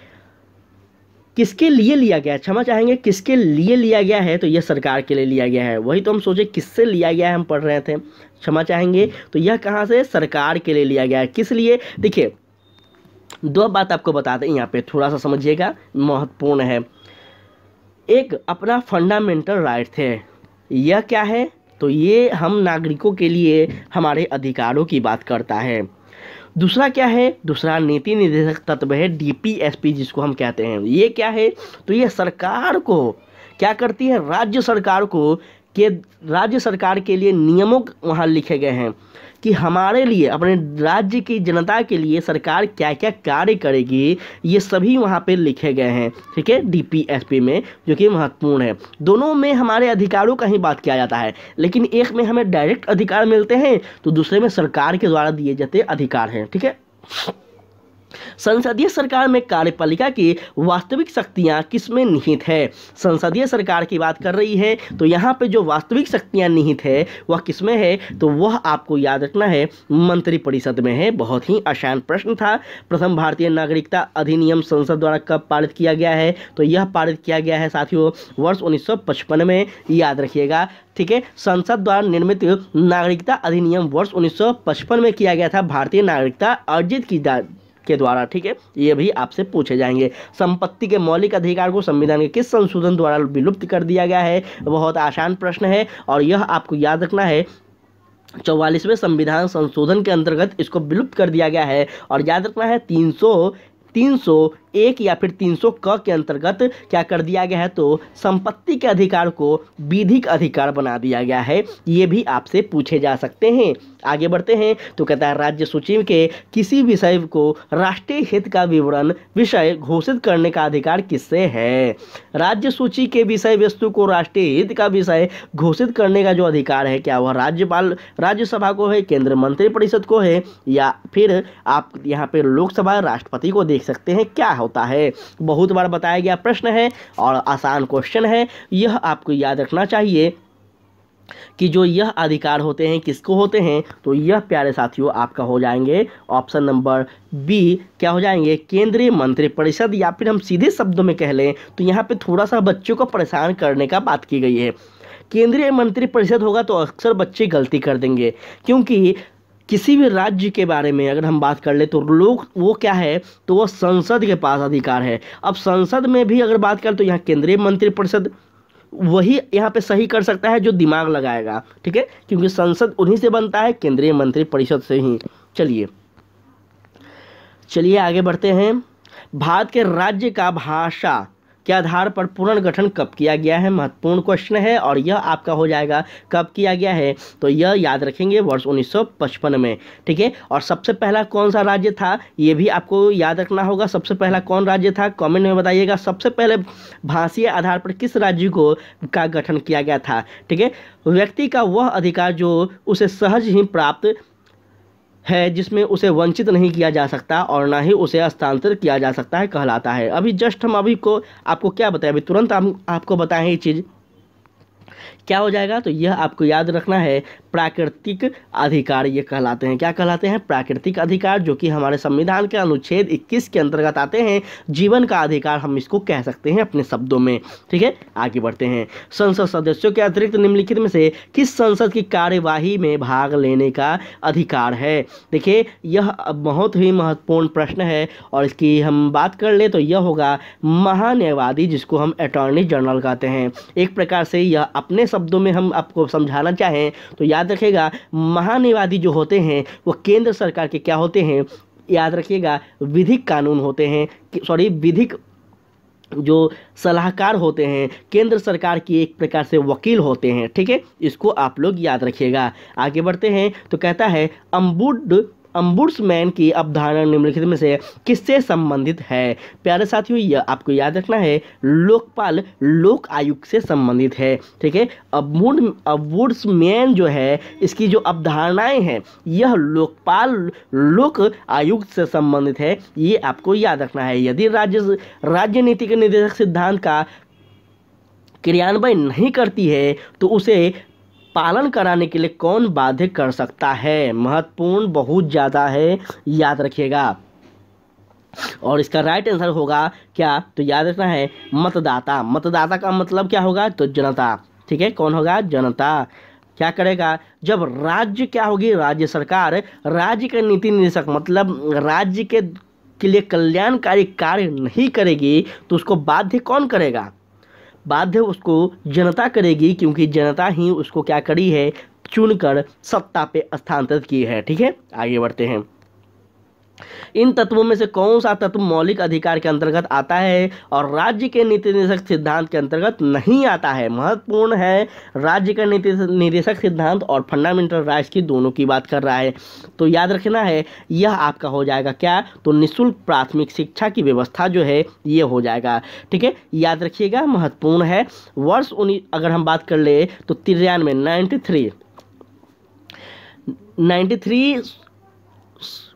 किसके लिए लिया गया क्षमा चाहेंगे किसके लिए लिया गया है तो यह सरकार के लिए लिया गया है वही तो हम सोचे किससे लिया गया है हम पढ़ रहे थे क्षमा चाहेंगे तो यह कहाँ से सरकार के लिए लिया गया है किस लिए देखिए दो बात आपको बता दें यहाँ पे थोड़ा सा समझिएगा महत्वपूर्ण है एक अपना फंडामेंटल राइट थे यह क्या है तो ये हम नागरिकों के लिए हमारे अधिकारों की बात करता है दूसरा क्या है दूसरा नीति निर्देशक तत्व है डीपीएसपी जिसको हम कहते हैं ये क्या है तो ये सरकार को क्या करती है राज्य सरकार को के राज्य सरकार के लिए नियमों वहाँ लिखे गए हैं कि हमारे लिए अपने राज्य की जनता के लिए सरकार क्या क्या कार्य करेगी ये सभी वहाँ पे लिखे गए हैं ठीक है डीपीएसपी में जो कि महत्वपूर्ण है दोनों में हमारे अधिकारों का ही बात किया जाता है लेकिन एक में हमें डायरेक्ट अधिकार मिलते हैं तो दूसरे में सरकार के द्वारा दिए जाते अधिकार हैं ठीक है संसदीय सरकार में कार्यपालिका की वास्तविक शक्तियां किसमें निहित है संसदीय सरकार की बात कर रही है तो यहाँ पे जो वास्तविक शक्तियां निहित है वह किसमें है तो वह आपको याद रखना है मंत्रिपरिषद में है बहुत ही आसान प्रश्न था प्रथम भारतीय नागरिकता अधिनियम संसद द्वारा कब पारित किया गया है तो यह पारित किया गया है साथियों वर्ष उन्नीस में याद रखिएगा ठीक है संसद द्वारा निर्मित नागरिकता अधिनियम वर्ष उन्नीस में किया गया था भारतीय नागरिकता अर्जित की के द्वारा ठीक है ये भी आपसे पूछे जाएंगे संपत्ति के मौलिक अधिकार को संविधान के किस संशोधन द्वारा विलुप्त कर दिया गया है बहुत आसान प्रश्न है और यह आपको याद रखना है चौवालीसवें संविधान संशोधन के अंतर्गत इसको विलुप्त कर दिया गया है और याद रखना है तीन सौ तीन सौ एक या फिर 300 क के अंतर्गत क्या कर दिया गया है तो संपत्ति के अधिकार को विधिक अधिकार बना दिया गया है ये भी आपसे पूछे जा सकते हैं आगे बढ़ते हैं तो कहता है राज्य सूची के किसी विषय को राष्ट्रीय हित का विवरण विषय घोषित करने का अधिकार किससे है राज्य सूची के विषय वस्तु को राष्ट्रीय हित का विषय घोषित करने का जो अधिकार है क्या वह राज्यपाल राज्यसभा को है केंद्र मंत्रिपरिषद को है या फिर आप यहाँ पे लोकसभा राष्ट्रपति को देख सकते हैं क्या होता है बहुत बार बताया गया प्रश्न है और आसान क्वेश्चन है यह आपको याद रखना चाहिए कि जो यह अधिकार होते हैं किसको होते हैं तो यह प्यारे साथियों आपका हो जाएंगे ऑप्शन नंबर बी क्या हो जाएंगे केंद्रीय मंत्री परिषद या फिर हम सीधे शब्दों में कह लें तो यहाँ पे थोड़ा सा बच्चों को परेशान करने का बात की गई है केंद्रीय मंत्री परिषद होगा तो अक्सर बच्चे गलती कर देंगे क्योंकि किसी भी राज्य के बारे में अगर हम बात कर ले तो लोग वो क्या है तो वो संसद के पास अधिकार है अब संसद में भी अगर बात करें तो यहाँ केंद्रीय मंत्रिपरिषद वही यहाँ पे सही कर सकता है जो दिमाग लगाएगा ठीक है क्योंकि संसद उन्हीं से बनता है केंद्रीय मंत्रिपरिषद से ही चलिए चलिए आगे बढ़ते हैं भारत के राज्य का भाषा के आधार पर पुनर्गठन कब किया गया है महत्वपूर्ण क्वेश्चन है और यह आपका हो जाएगा कब किया गया है तो यह याद रखेंगे वर्ष उन्नीस में ठीक है और सबसे पहला कौन सा राज्य था यह भी आपको याद रखना होगा सबसे पहला कौन राज्य था कमेंट में बताइएगा सबसे पहले भाषीय आधार पर किस राज्य को का गठन किया गया था ठीक है व्यक्ति का वह अधिकार जो उसे सहज ही प्राप्त है जिसमें उसे वंचित नहीं किया जा सकता और ना ही उसे स्थानांतरित किया जा सकता है कहलाता है अभी जस्ट हम अभी को आपको क्या बताएं अभी तुरंत आप, आपको बताएं ये चीज़ क्या हो जाएगा तो यह आपको याद रखना है प्राकृतिक अधिकार ये कहलाते हैं क्या कहलाते हैं प्राकृतिक अधिकार जो कि हमारे संविधान के अनुच्छेद 21 के अंतर्गत आते हैं जीवन का अधिकार हम इसको कह सकते हैं अपने शब्दों में ठीक है आगे बढ़ते हैं संसद सदस्यों के अतिरिक्त निम्नलिखित में से किस संसद की कार्यवाही में भाग लेने का अधिकार है देखिए यह बहुत ही महत्वपूर्ण प्रश्न है और इसकी हम बात कर ले तो यह होगा महान्यायवादी जिसको हम अटॉर्नी जनरल कहते हैं एक प्रकार से यह अपने शब्दों में हम आपको समझाना चाहें तो या याद रखेगा महानिवादी जो होते हैं वो केंद्र सरकार के क्या होते हैं याद रखिएगा विधिक कानून होते हैं सॉरी विधिक जो सलाहकार होते हैं केंद्र सरकार की एक प्रकार से वकील होते हैं ठीक है इसको आप लोग याद रखिएगा आगे बढ़ते हैं तो कहता है अम्बुड अम्बुड्समैन की अवधारणा निम्नलिखित में से किससे संबंधित है प्यारे साथियों यह आपको याद रखना है लोकपाल लोक आयुक्त से संबंधित है ठीक है अबूड अबुड्समैन जो है इसकी जो अवधारणाएं हैं यह लोकपाल लोक आयुक्त से संबंधित है ये आपको याद रखना है यदि राज्य राज्य नीति के निर्देशक सिद्धांत का क्रियान्वयन नहीं करती है तो उसे पालन कराने के लिए कौन बाध्य कर सकता है महत्वपूर्ण बहुत ज़्यादा है याद रखिएगा और इसका राइट आंसर होगा क्या तो याद रखना है मतदाता मतदाता का मतलब क्या होगा तो जनता ठीक है कौन होगा जनता क्या करेगा जब राज्य क्या होगी राज्य सरकार राज्य के नीति निदेशक मतलब राज्य के के लिए कल्याणकारी कार्य नहीं करेगी तो उसको बाध्य कौन करेगा बाध्य उसको जनता करेगी क्योंकि जनता ही उसको क्या करी है चुनकर सत्ता पे स्थानांतरित की है ठीक है आगे बढ़ते हैं इन तत्वों में से कौन सा तत्व मौलिक अधिकार के अंतर्गत आता है और राज्य के नीति निर्देशक सिद्धांत के अंतर्गत नहीं आता है महत्वपूर्ण है राज्य का नीति निर्देशक सिद्धांत और फंडामेंटल राइट्स की दोनों की बात कर रहा है तो याद रखना है यह आपका हो जाएगा क्या तो निःशुल्क प्राथमिक शिक्षा की व्यवस्था जो है ये हो जाएगा ठीक है याद रखिएगा महत्वपूर्ण है वर्ष उन्नीस अगर हम बात कर ले तो तिरानवे नाइन्टी थ्री नाइन्टी थ्री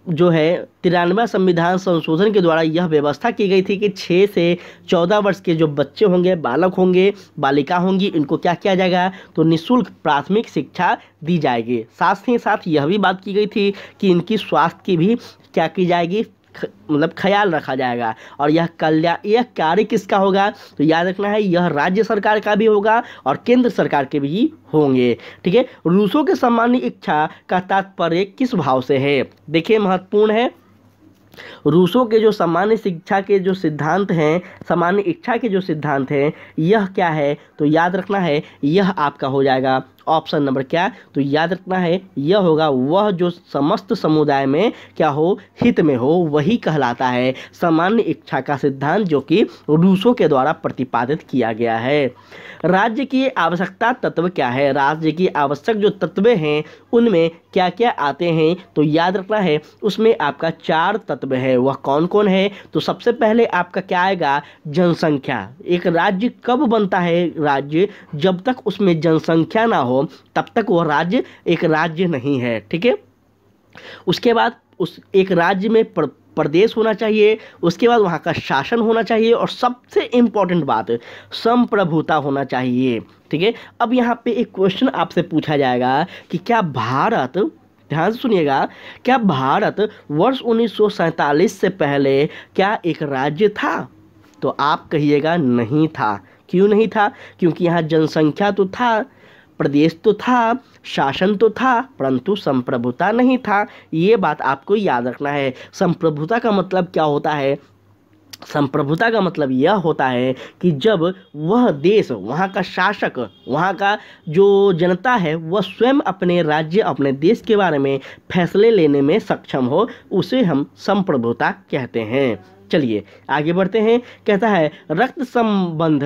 जो है तिरानवे संविधान संशोधन के द्वारा यह व्यवस्था की गई थी कि छः से चौदह वर्ष के जो बच्चे होंगे बालक होंगे बालिका होंगी इनको क्या किया जाएगा तो निःशुल्क प्राथमिक शिक्षा दी जाएगी साथ ही साथ यह भी बात की गई थी कि इनकी स्वास्थ्य की भी क्या की जाएगी मतलब ख्याल रखा जाएगा और यह कल्याण यह कार्य किसका होगा तो याद रखना है यह राज्य सरकार का भी होगा और केंद्र सरकार के भी होंगे ठीक है रूसों के सामान्य इच्छा का तात्पर्य किस भाव से है देखिए महत्वपूर्ण है रूसों के जो सामान्य शिक्षा के जो सिद्धांत हैं सामान्य इच्छा के जो सिद्धांत हैं यह क्या है तो याद रखना है यह आपका हो जाएगा ऑप्शन नंबर क्या तो याद रखना है यह होगा वह जो समस्त समुदाय में क्या हो हित में हो वही कहलाता है सामान्य इच्छा का सिद्धांत जो कि रूसों के द्वारा प्रतिपादित किया गया है राज्य की आवश्यकता तत्व क्या है राज्य की आवश्यक जो तत्व हैं उनमें क्या क्या आते हैं तो याद रखना है उसमें आपका चार तत्व है वह कौन कौन है तो सबसे पहले आपका क्या आएगा जनसंख्या एक राज्य कब बनता है राज्य जब तक उसमें जनसंख्या ना हो हो तब तक वह राज्य एक राज्य नहीं है ठीक है उसके बाद उस एक राज्य में प्र, प्रदेश होना चाहिए उसके बाद वहाँ का शासन होना चाहिए और सबसे इम्पॉर्टेंट बात संप्रभुता होना चाहिए ठीक है अब यहाँ पे एक क्वेश्चन आपसे पूछा जाएगा कि क्या भारत ध्यान से सुनिएगा क्या भारत वर्ष उन्नीस से पहले क्या एक राज्य था तो आप कहिएगा नहीं था क्यों नहीं था क्योंकि यहाँ जनसंख्या तो था प्रदेश तो था शासन तो था परंतु संप्रभुता नहीं था ये बात आपको याद रखना है संप्रभुता का मतलब क्या होता है संप्रभुता का मतलब यह होता है कि जब वह देश वहाँ का शासक वहाँ का जो जनता है वह स्वयं अपने राज्य अपने देश के बारे में फैसले लेने में सक्षम हो उसे हम संप्रभुता कहते हैं चलिए आगे बढ़ते हैं कहता है रक्त संबंध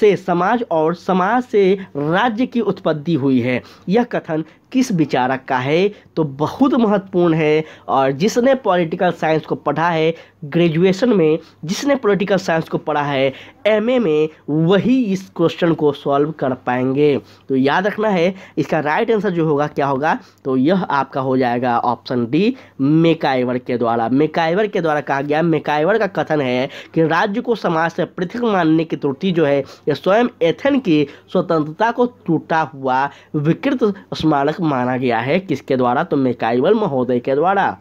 से समाज और समाज से राज्य की उत्पत्ति हुई है यह कथन किस विचारक का है तो बहुत महत्वपूर्ण है और जिसने पॉलिटिकल साइंस को पढ़ा है ग्रेजुएशन में जिसने पॉलिटिकल साइंस को पढ़ा है एमए में वही इस क्वेश्चन को सॉल्व कर पाएंगे तो याद रखना है इसका राइट आंसर जो होगा क्या होगा तो यह आपका हो जाएगा ऑप्शन डी मेकाइवर के द्वारा मेकाइवर के द्वारा कहा गया मेकाइवर का कथन है कि राज्य को समाज से पृथक मानने की त्रुटि जो है यह स्वयं एथेन की स्वतंत्रता को टूटा हुआ विकृत स्मारक माना गया है किसके द्वारा तो मेकाइवल महोदय के द्वारा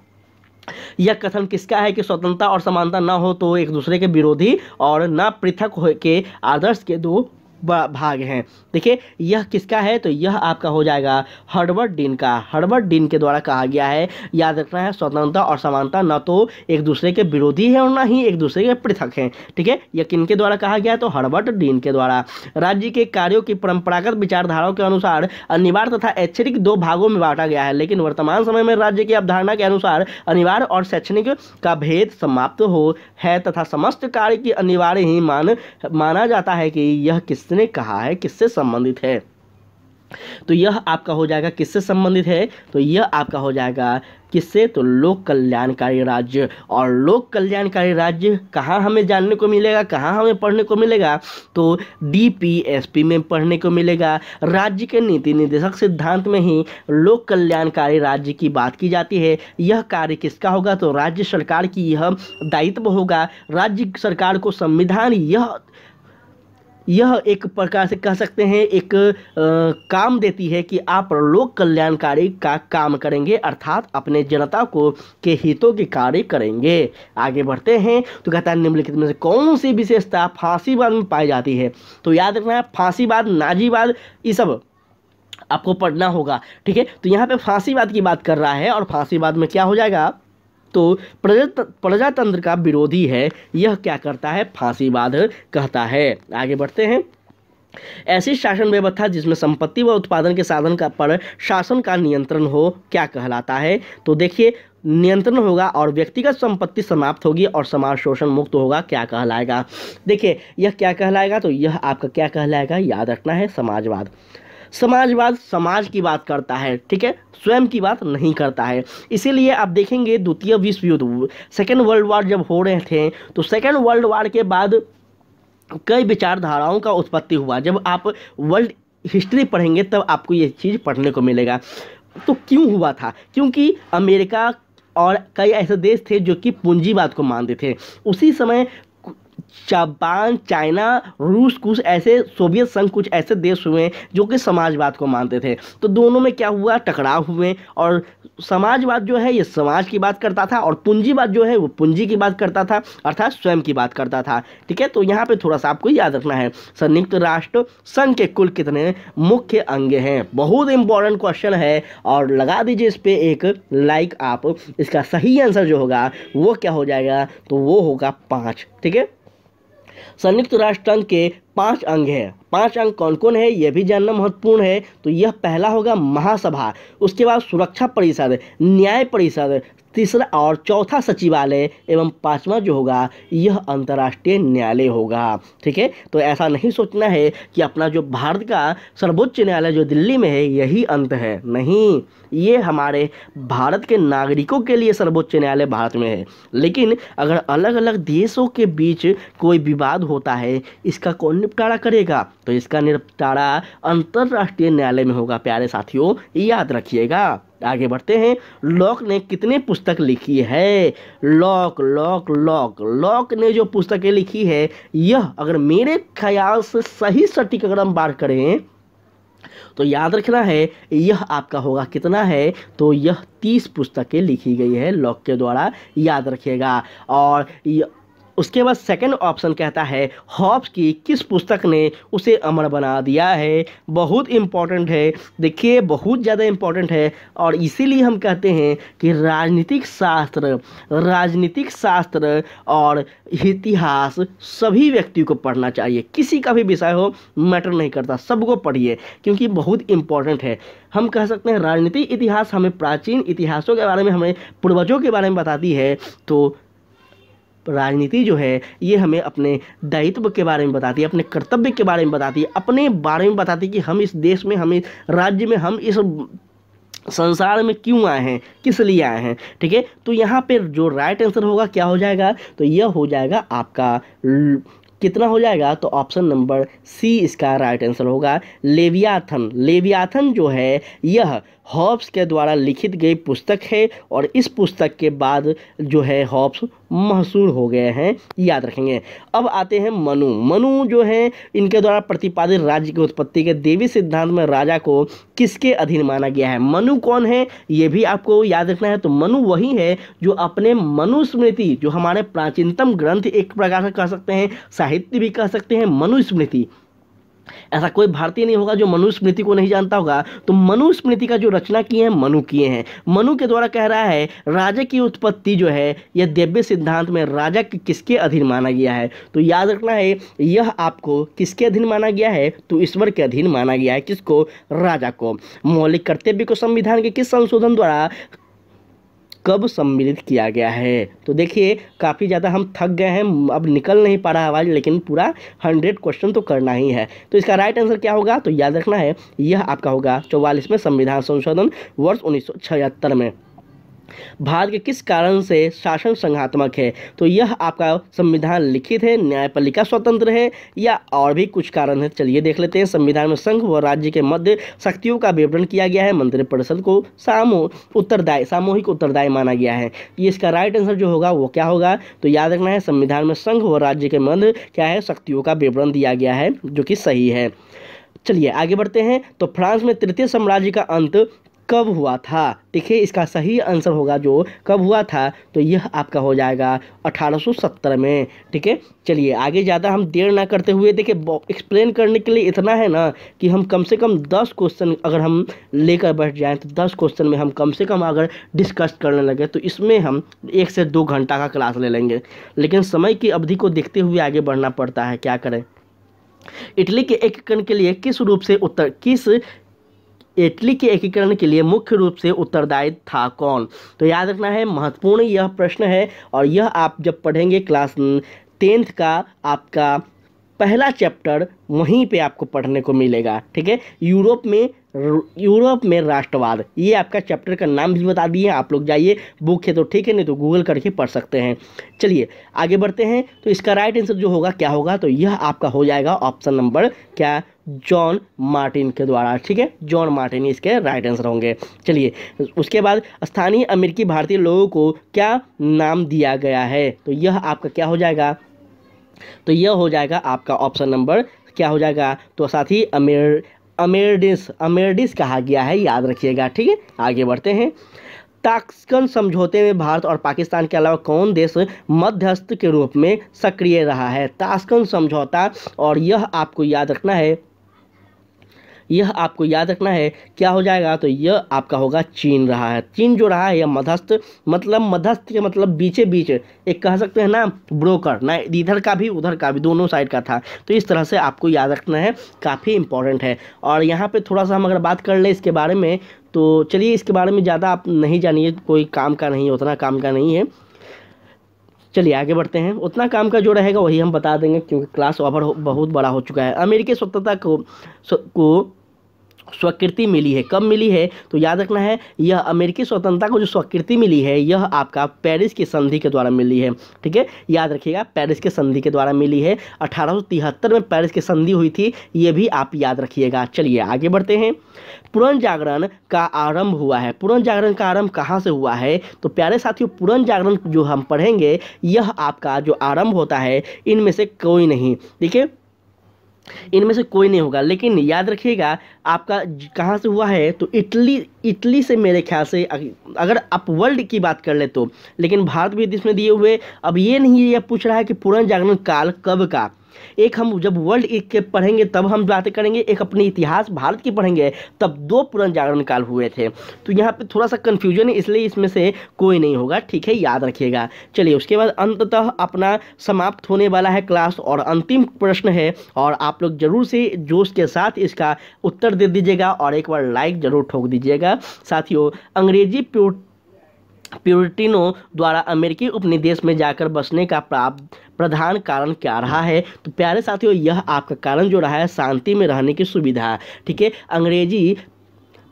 यह कथन किसका है कि स्वतंत्रता और समानता न हो तो एक दूसरे के विरोधी और न पृथक हो के आदर्श के दो भाग हैं देखिए यह किसका है तो यह आपका हो जाएगा हर्बर्ट डीन का हर्बर्ट डीन के द्वारा कहा गया है याद रखना है स्वतंत्रता और समानता न तो एक दूसरे के विरोधी है और न ही एक दूसरे के पृथक हैं ठीक है यह किन के द्वारा कहा गया है तो हर्बर्ट डीन के द्वारा राज्य के कार्यों की परंपरागत विचारधाराओं के अनुसार अनिवार्य तथा ऐच्छिक दो भागों में बांटा गया है लेकिन वर्तमान समय में राज्य की अवधारणा के अनुसार अनिवार्य और शैक्षणिक का भेद समाप्त हो है तथा समस्त कार्य की अनिवार्य ही मान माना जाता है कि यह किस किसने कहा है किससे संबंधित है तो यह आपका हो जाएगा किससे संबंधित है तो यह आपका हो जाएगा किससे तो लोक कल्याणकारी राज्य और लोक कल्याणकारी राज्य कहाँ हमें जानने को मिलेगा कहाँ हमें पढ़ने को मिलेगा तो डीपीएसपी में पढ़ने को मिलेगा राज्य के नीति निर्देशक सिद्धांत में ही लोक कल्याणकारी राज्य की बात की जाती है यह कार्य किसका होगा तो राज्य सरकार की यह दायित्व होगा राज्य सरकार को संविधान यह यह एक प्रकार से कह सकते हैं एक आ, काम देती है कि आप लोक कल्याणकारी का काम करेंगे अर्थात अपने जनता को के हितों के कार्य करेंगे आगे बढ़ते हैं तो कहता है निम्नलिखित में से कौन सी विशेषता फांसीवाद में पाई जाती है तो याद रखना है फांसीवाद नाजीवाद ये सब आपको पढ़ना होगा ठीक है तो यहाँ पे फांसीवाद की बात कर रहा है और फांसीवाद में क्या हो जाएगा तो प्रजातंत्र का विरोधी है यह क्या करता है फांसीवाद कहता है आगे बढ़ते हैं ऐसी शासन व्यवस्था जिसमें संपत्ति व उत्पादन के साधन का पर शासन का नियंत्रण हो क्या कहलाता है तो देखिए नियंत्रण होगा और व्यक्तिगत संपत्ति समाप्त होगी और समाज शोषण मुक्त होगा क्या कहलाएगा देखिए यह क्या कहलाएगा तो यह आपका क्या कहलाएगा याद रखना है समाजवाद समाजवाद समाज की बात करता है ठीक है स्वयं की बात नहीं करता है इसीलिए आप देखेंगे द्वितीय विश्व युद्ध सेकेंड वर्ल्ड वार जब हो रहे थे तो सेकेंड वर्ल्ड वार के बाद कई विचारधाराओं का उत्पत्ति हुआ जब आप वर्ल्ड हिस्ट्री पढ़ेंगे तब आपको ये चीज़ पढ़ने को मिलेगा तो क्यों हुआ था क्योंकि अमेरिका और कई ऐसे देश थे जो कि पूंजीवाद को मानते थे उसी समय जापान चाइना रूस कुछ ऐसे सोवियत संघ कुछ ऐसे देश हुए जो कि समाजवाद को मानते थे तो दोनों में क्या हुआ टकराव हुए और समाजवाद जो है ये समाज की बात करता था और पूंजीवाद जो है वो पूंजी की बात करता था अर्थात स्वयं की बात करता था ठीक है तो यहाँ पे थोड़ा सा आपको याद रखना है संयुक्त राष्ट्र संघ के कुल कितने मुख्य अंग हैं बहुत इंपॉर्टेंट क्वेश्चन है और लगा दीजिए इस पर एक लाइक आप इसका सही आंसर जो होगा वो क्या हो जाएगा तो वो होगा पाँच ठीक है संयुक्त राष्ट्र संघ के पांच अंग हैं पांच अंग कौन कौन है यह भी जानना महत्वपूर्ण है तो यह पहला होगा महासभा उसके बाद सुरक्षा परिषद न्याय परिषद तीसरा और चौथा सचिवालय एवं पांचवा जो होगा यह अंतर्राष्ट्रीय न्यायालय होगा ठीक है तो ऐसा नहीं सोचना है कि अपना जो भारत का सर्वोच्च न्यायालय जो दिल्ली में है यही अंत है नहीं ये हमारे भारत के नागरिकों के लिए सर्वोच्च न्यायालय भारत में है लेकिन अगर अलग अलग देशों के बीच कोई विवाद होता है इसका कौन निपटारा करेगा तो इसका निपटारा अंतर्राष्ट्रीय न्यायालय में होगा प्यारे साथियों याद रखिएगा आगे बढ़ते हैं लॉक ने कितने पुस्तक लिखी है लॉक लॉक लॉक लॉक ने जो पुस्तकें लिखी है यह अगर मेरे ख्याल से सही सटीक अगर हम बात करें तो याद रखना है यह आपका होगा कितना है तो यह तीस पुस्तकें लिखी गई है लॉक के द्वारा याद रखिएगा और उसके बाद सेकंड ऑप्शन कहता है हॉब्स की किस पुस्तक ने उसे अमर बना दिया है बहुत इम्पॉर्टेंट है देखिए बहुत ज़्यादा इम्पॉर्टेंट है और इसीलिए हम कहते हैं कि राजनीतिक शास्त्र राजनीतिक शास्त्र और इतिहास सभी व्यक्ति को पढ़ना चाहिए किसी का भी विषय हो मैटर नहीं करता सबको पढ़िए क्योंकि बहुत इम्पॉर्टेंट है हम कह सकते हैं राजनीतिक इतिहास हमें प्राचीन इतिहासों के बारे में हमें पूर्वजों के बारे में बताती है तो राजनीति जो है ये हमें अपने दायित्व के बारे में बताती है अपने कर्तव्य के बारे में बताती है अपने बारे में बताती है कि हम इस देश में हमें राज्य में हम इस संसार में क्यों आए हैं किस लिए आए हैं ठीक है तो यहाँ पर जो राइट आंसर होगा क्या हो जाएगा तो यह हो जाएगा आपका कितना हो जाएगा तो ऑप्शन नंबर सी इसका राइट आंसर होगा लेवियाथन लेवियाथन जो है यह हॉब्स के द्वारा लिखित गई पुस्तक है और इस पुस्तक के बाद जो है हॉब्स मशहूर हो गए हैं याद रखेंगे अब आते हैं मनु मनु जो है इनके द्वारा प्रतिपादित राज्य की उत्पत्ति के देवी सिद्धांत में राजा को किसके अधीन माना गया है मनु कौन है ये भी आपको याद रखना है तो मनु वही है जो अपने मनुस्मृति जो हमारे प्राचीनतम ग्रंथ एक प्रकार से कह सकते हैं साहित्य भी कह सकते हैं मनुस्मृति ऐसा कोई भारतीय नहीं होगा जो मनुस्मृति को नहीं जानता होगा तो मनुस्मृति का जो रचना किए हैं मनु किए हैं मनु के द्वारा कह रहा है राजा की उत्पत्ति जो है यह दिव्य सिद्धांत में राजा किसके अधीन माना गया है तो याद रखना है यह आपको किसके अधीन माना गया है तो ईश्वर के अधीन माना गया है किसको राजा को मौलिक कर्तव्य को संविधान के किस संशोधन द्वारा कब सम्मिलित किया गया है तो देखिए काफ़ी ज़्यादा हम थक गए हैं अब निकल नहीं पा रहा आवाज़ लेकिन पूरा हंड्रेड क्वेश्चन तो करना ही है तो इसका राइट आंसर क्या होगा तो याद रखना है यह आपका होगा चौवालीसवें संविधान संशोधन वर्ष उन्नीस में भारत के किस कारण से शासन संघात्मक है तो यह आपका संविधान लिखित है न्यायपालिका स्वतंत्र है या और भी कुछ कारण है चलिए देख लेते हैं संविधान में संघ व राज्य के मध्य शक्तियों का विवरण किया गया है मंत्रिपरिषद को सामूह उत्तरदाय सामूहिक उत्तरदाय माना गया है ये इसका राइट आंसर जो होगा वो क्या होगा तो याद रखना है संविधान में संघ व राज्य के मध्य क्या है शक्तियों का विवरण दिया गया है जो कि सही है चलिए आगे बढ़ते हैं तो फ्रांस में तृतीय साम्राज्य का अंत कब हुआ था ठीक है इसका सही आंसर होगा जो कब हुआ था तो यह आपका हो जाएगा 1870 में ठीक है चलिए आगे ज़्यादा हम देर ना करते हुए देखिए एक्सप्लेन करने के लिए इतना है ना कि हम कम से कम 10 क्वेश्चन अगर हम लेकर बैठ जाएं तो 10 क्वेश्चन में हम कम से कम अगर डिस्कस करने लगे तो इसमें हम एक से दो घंटा का क्लास ले लेंगे लेकिन समय की अवधि को देखते हुए आगे बढ़ना पड़ता है क्या करें इटली के एक कण के लिए किस रूप से उत्तर किस इटली के एकीकरण के लिए मुख्य रूप से उत्तरदायी था कौन तो याद रखना है महत्वपूर्ण यह प्रश्न है और यह आप जब पढ़ेंगे क्लास टेंथ का आपका पहला चैप्टर वहीं पे आपको पढ़ने को मिलेगा ठीक है यूरोप में यूरोप में राष्ट्रवाद ये आपका चैप्टर का नाम भी बता दिए आप लोग जाइए बुक है तो ठीक है नहीं तो गूगल करके पढ़ सकते हैं चलिए आगे बढ़ते हैं तो इसका राइट आंसर जो होगा क्या होगा तो यह आपका हो जाएगा ऑप्शन नंबर क्या जॉन मार्टिन के द्वारा ठीक है जॉन मार्टिन इसके राइट आंसर होंगे चलिए उसके बाद स्थानीय अमेरिकी भारतीय लोगों को क्या नाम दिया गया है तो यह आपका क्या हो जाएगा तो यह हो जाएगा आपका ऑप्शन नंबर क्या हो जाएगा तो साथ ही अमेर अमेरडिस अमेरडिस कहा गया है याद रखिएगा ठीक है आगे बढ़ते हैं ताक्सकन समझौते में भारत और पाकिस्तान के अलावा कौन देश मध्यस्थ के रूप में सक्रिय रहा है तास्कन समझौता और यह आपको याद रखना है यह आपको याद रखना है क्या हो जाएगा तो यह आपका होगा चीन रहा है चीन जो रहा है यह मध्यस्थ मतलब मध्यस्थ के मतलब बीचे बीच एक कह सकते हैं ना ब्रोकर ना इधर का भी उधर का भी दोनों साइड का था तो इस तरह से आपको याद रखना है काफ़ी इंपॉर्टेंट है और यहाँ पर थोड़ा सा हम अगर बात कर लें इसके बारे में तो चलिए इसके बारे में ज़्यादा आप नहीं जानिए कोई काम का नहीं उतना काम का नहीं है चलिए आगे बढ़ते हैं उतना काम का जो रहेगा वही हम बता देंगे क्योंकि क्लास ओवर बहुत बड़ा हो चुका है अमेरिकी स्वतंत्रता को को स्वीकृति मिली है कब मिली है तो याद रखना है यह अमेरिकी स्वतंत्रता को जो स्वीकृति मिली है यह आपका पेरिस की संधि के द्वारा मिली है ठीक है याद रखिएगा पेरिस के संधि के द्वारा मिली है अठारह में पेरिस की संधि हुई थी ये भी आप याद रखिएगा चलिए आगे बढ़ते हैं जागरण का आरंभ हुआ है पुरन जागरण का आरंभ कहाँ से हुआ है तो प्यारे साथियों पुरन जागरण जो हम पढ़ेंगे यह आपका जो आरंभ होता है इनमें से कोई नहीं ठीक है इनमें से कोई नहीं होगा लेकिन याद रखिएगा आपका कहाँ से हुआ है तो इटली इटली से मेरे ख्याल से अगर आप वर्ल्ड की बात कर ले तो लेकिन भारत भी इसमें दिए हुए अब ये नहीं ये पूछ रहा है कि पुनर्जागरण काल कब का एक हम जब वर्ल्ड एक के पढ़ेंगे तब हम बातें करेंगे एक अपने इतिहास भारत की पढ़ेंगे तब दो पुरान जागरण काल हुए थे तो यहाँ पे थोड़ा सा कन्फ्यूजन है इसलिए इसमें से कोई नहीं होगा ठीक है याद रखिएगा चलिए उसके बाद अंततः अपना समाप्त होने वाला है क्लास और अंतिम प्रश्न है और आप लोग जरूर से जोश के साथ इसका उत्तर दे दीजिएगा और एक बार लाइक ज़रूर ठोक दीजिएगा साथियों अंग्रेजी प्योर प्यूरिटिनो द्वारा अमेरिकी उपनिदेश में जाकर बसने का प्रधान कारण क्या रहा है तो प्यारे साथियों यह आपका कारण जो रहा है शांति में रहने की सुविधा ठीक है अंग्रेजी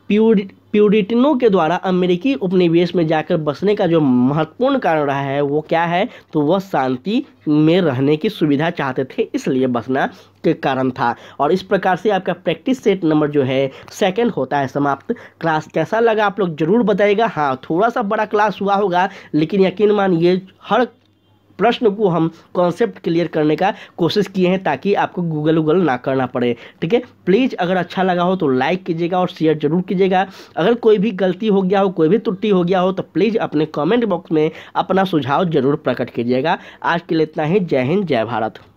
प्यूरि प्यूरिटनों के द्वारा अमेरिकी उपनिवेश में जाकर बसने का जो महत्वपूर्ण कारण रहा है वो क्या है तो वह शांति में रहने की सुविधा चाहते थे इसलिए बसना के कारण था और इस प्रकार से आपका प्रैक्टिस सेट नंबर जो है सेकंड होता है समाप्त क्लास कैसा लगा आप लोग ज़रूर बताइएगा हाँ थोड़ा सा बड़ा क्लास हुआ होगा लेकिन यकीन मानिए हर प्रश्न को हम कॉन्सेप्ट क्लियर करने का कोशिश किए हैं ताकि आपको गूगल वूगल ना करना पड़े ठीक है प्लीज़ अगर अच्छा लगा हो तो लाइक कीजिएगा और शेयर जरूर कीजिएगा अगर कोई भी गलती हो गया हो कोई भी त्रुटि हो गया हो तो प्लीज़ अपने कमेंट बॉक्स में अपना सुझाव जरूर प्रकट कीजिएगा आज के लिए इतना ही जय हिंद जय भारत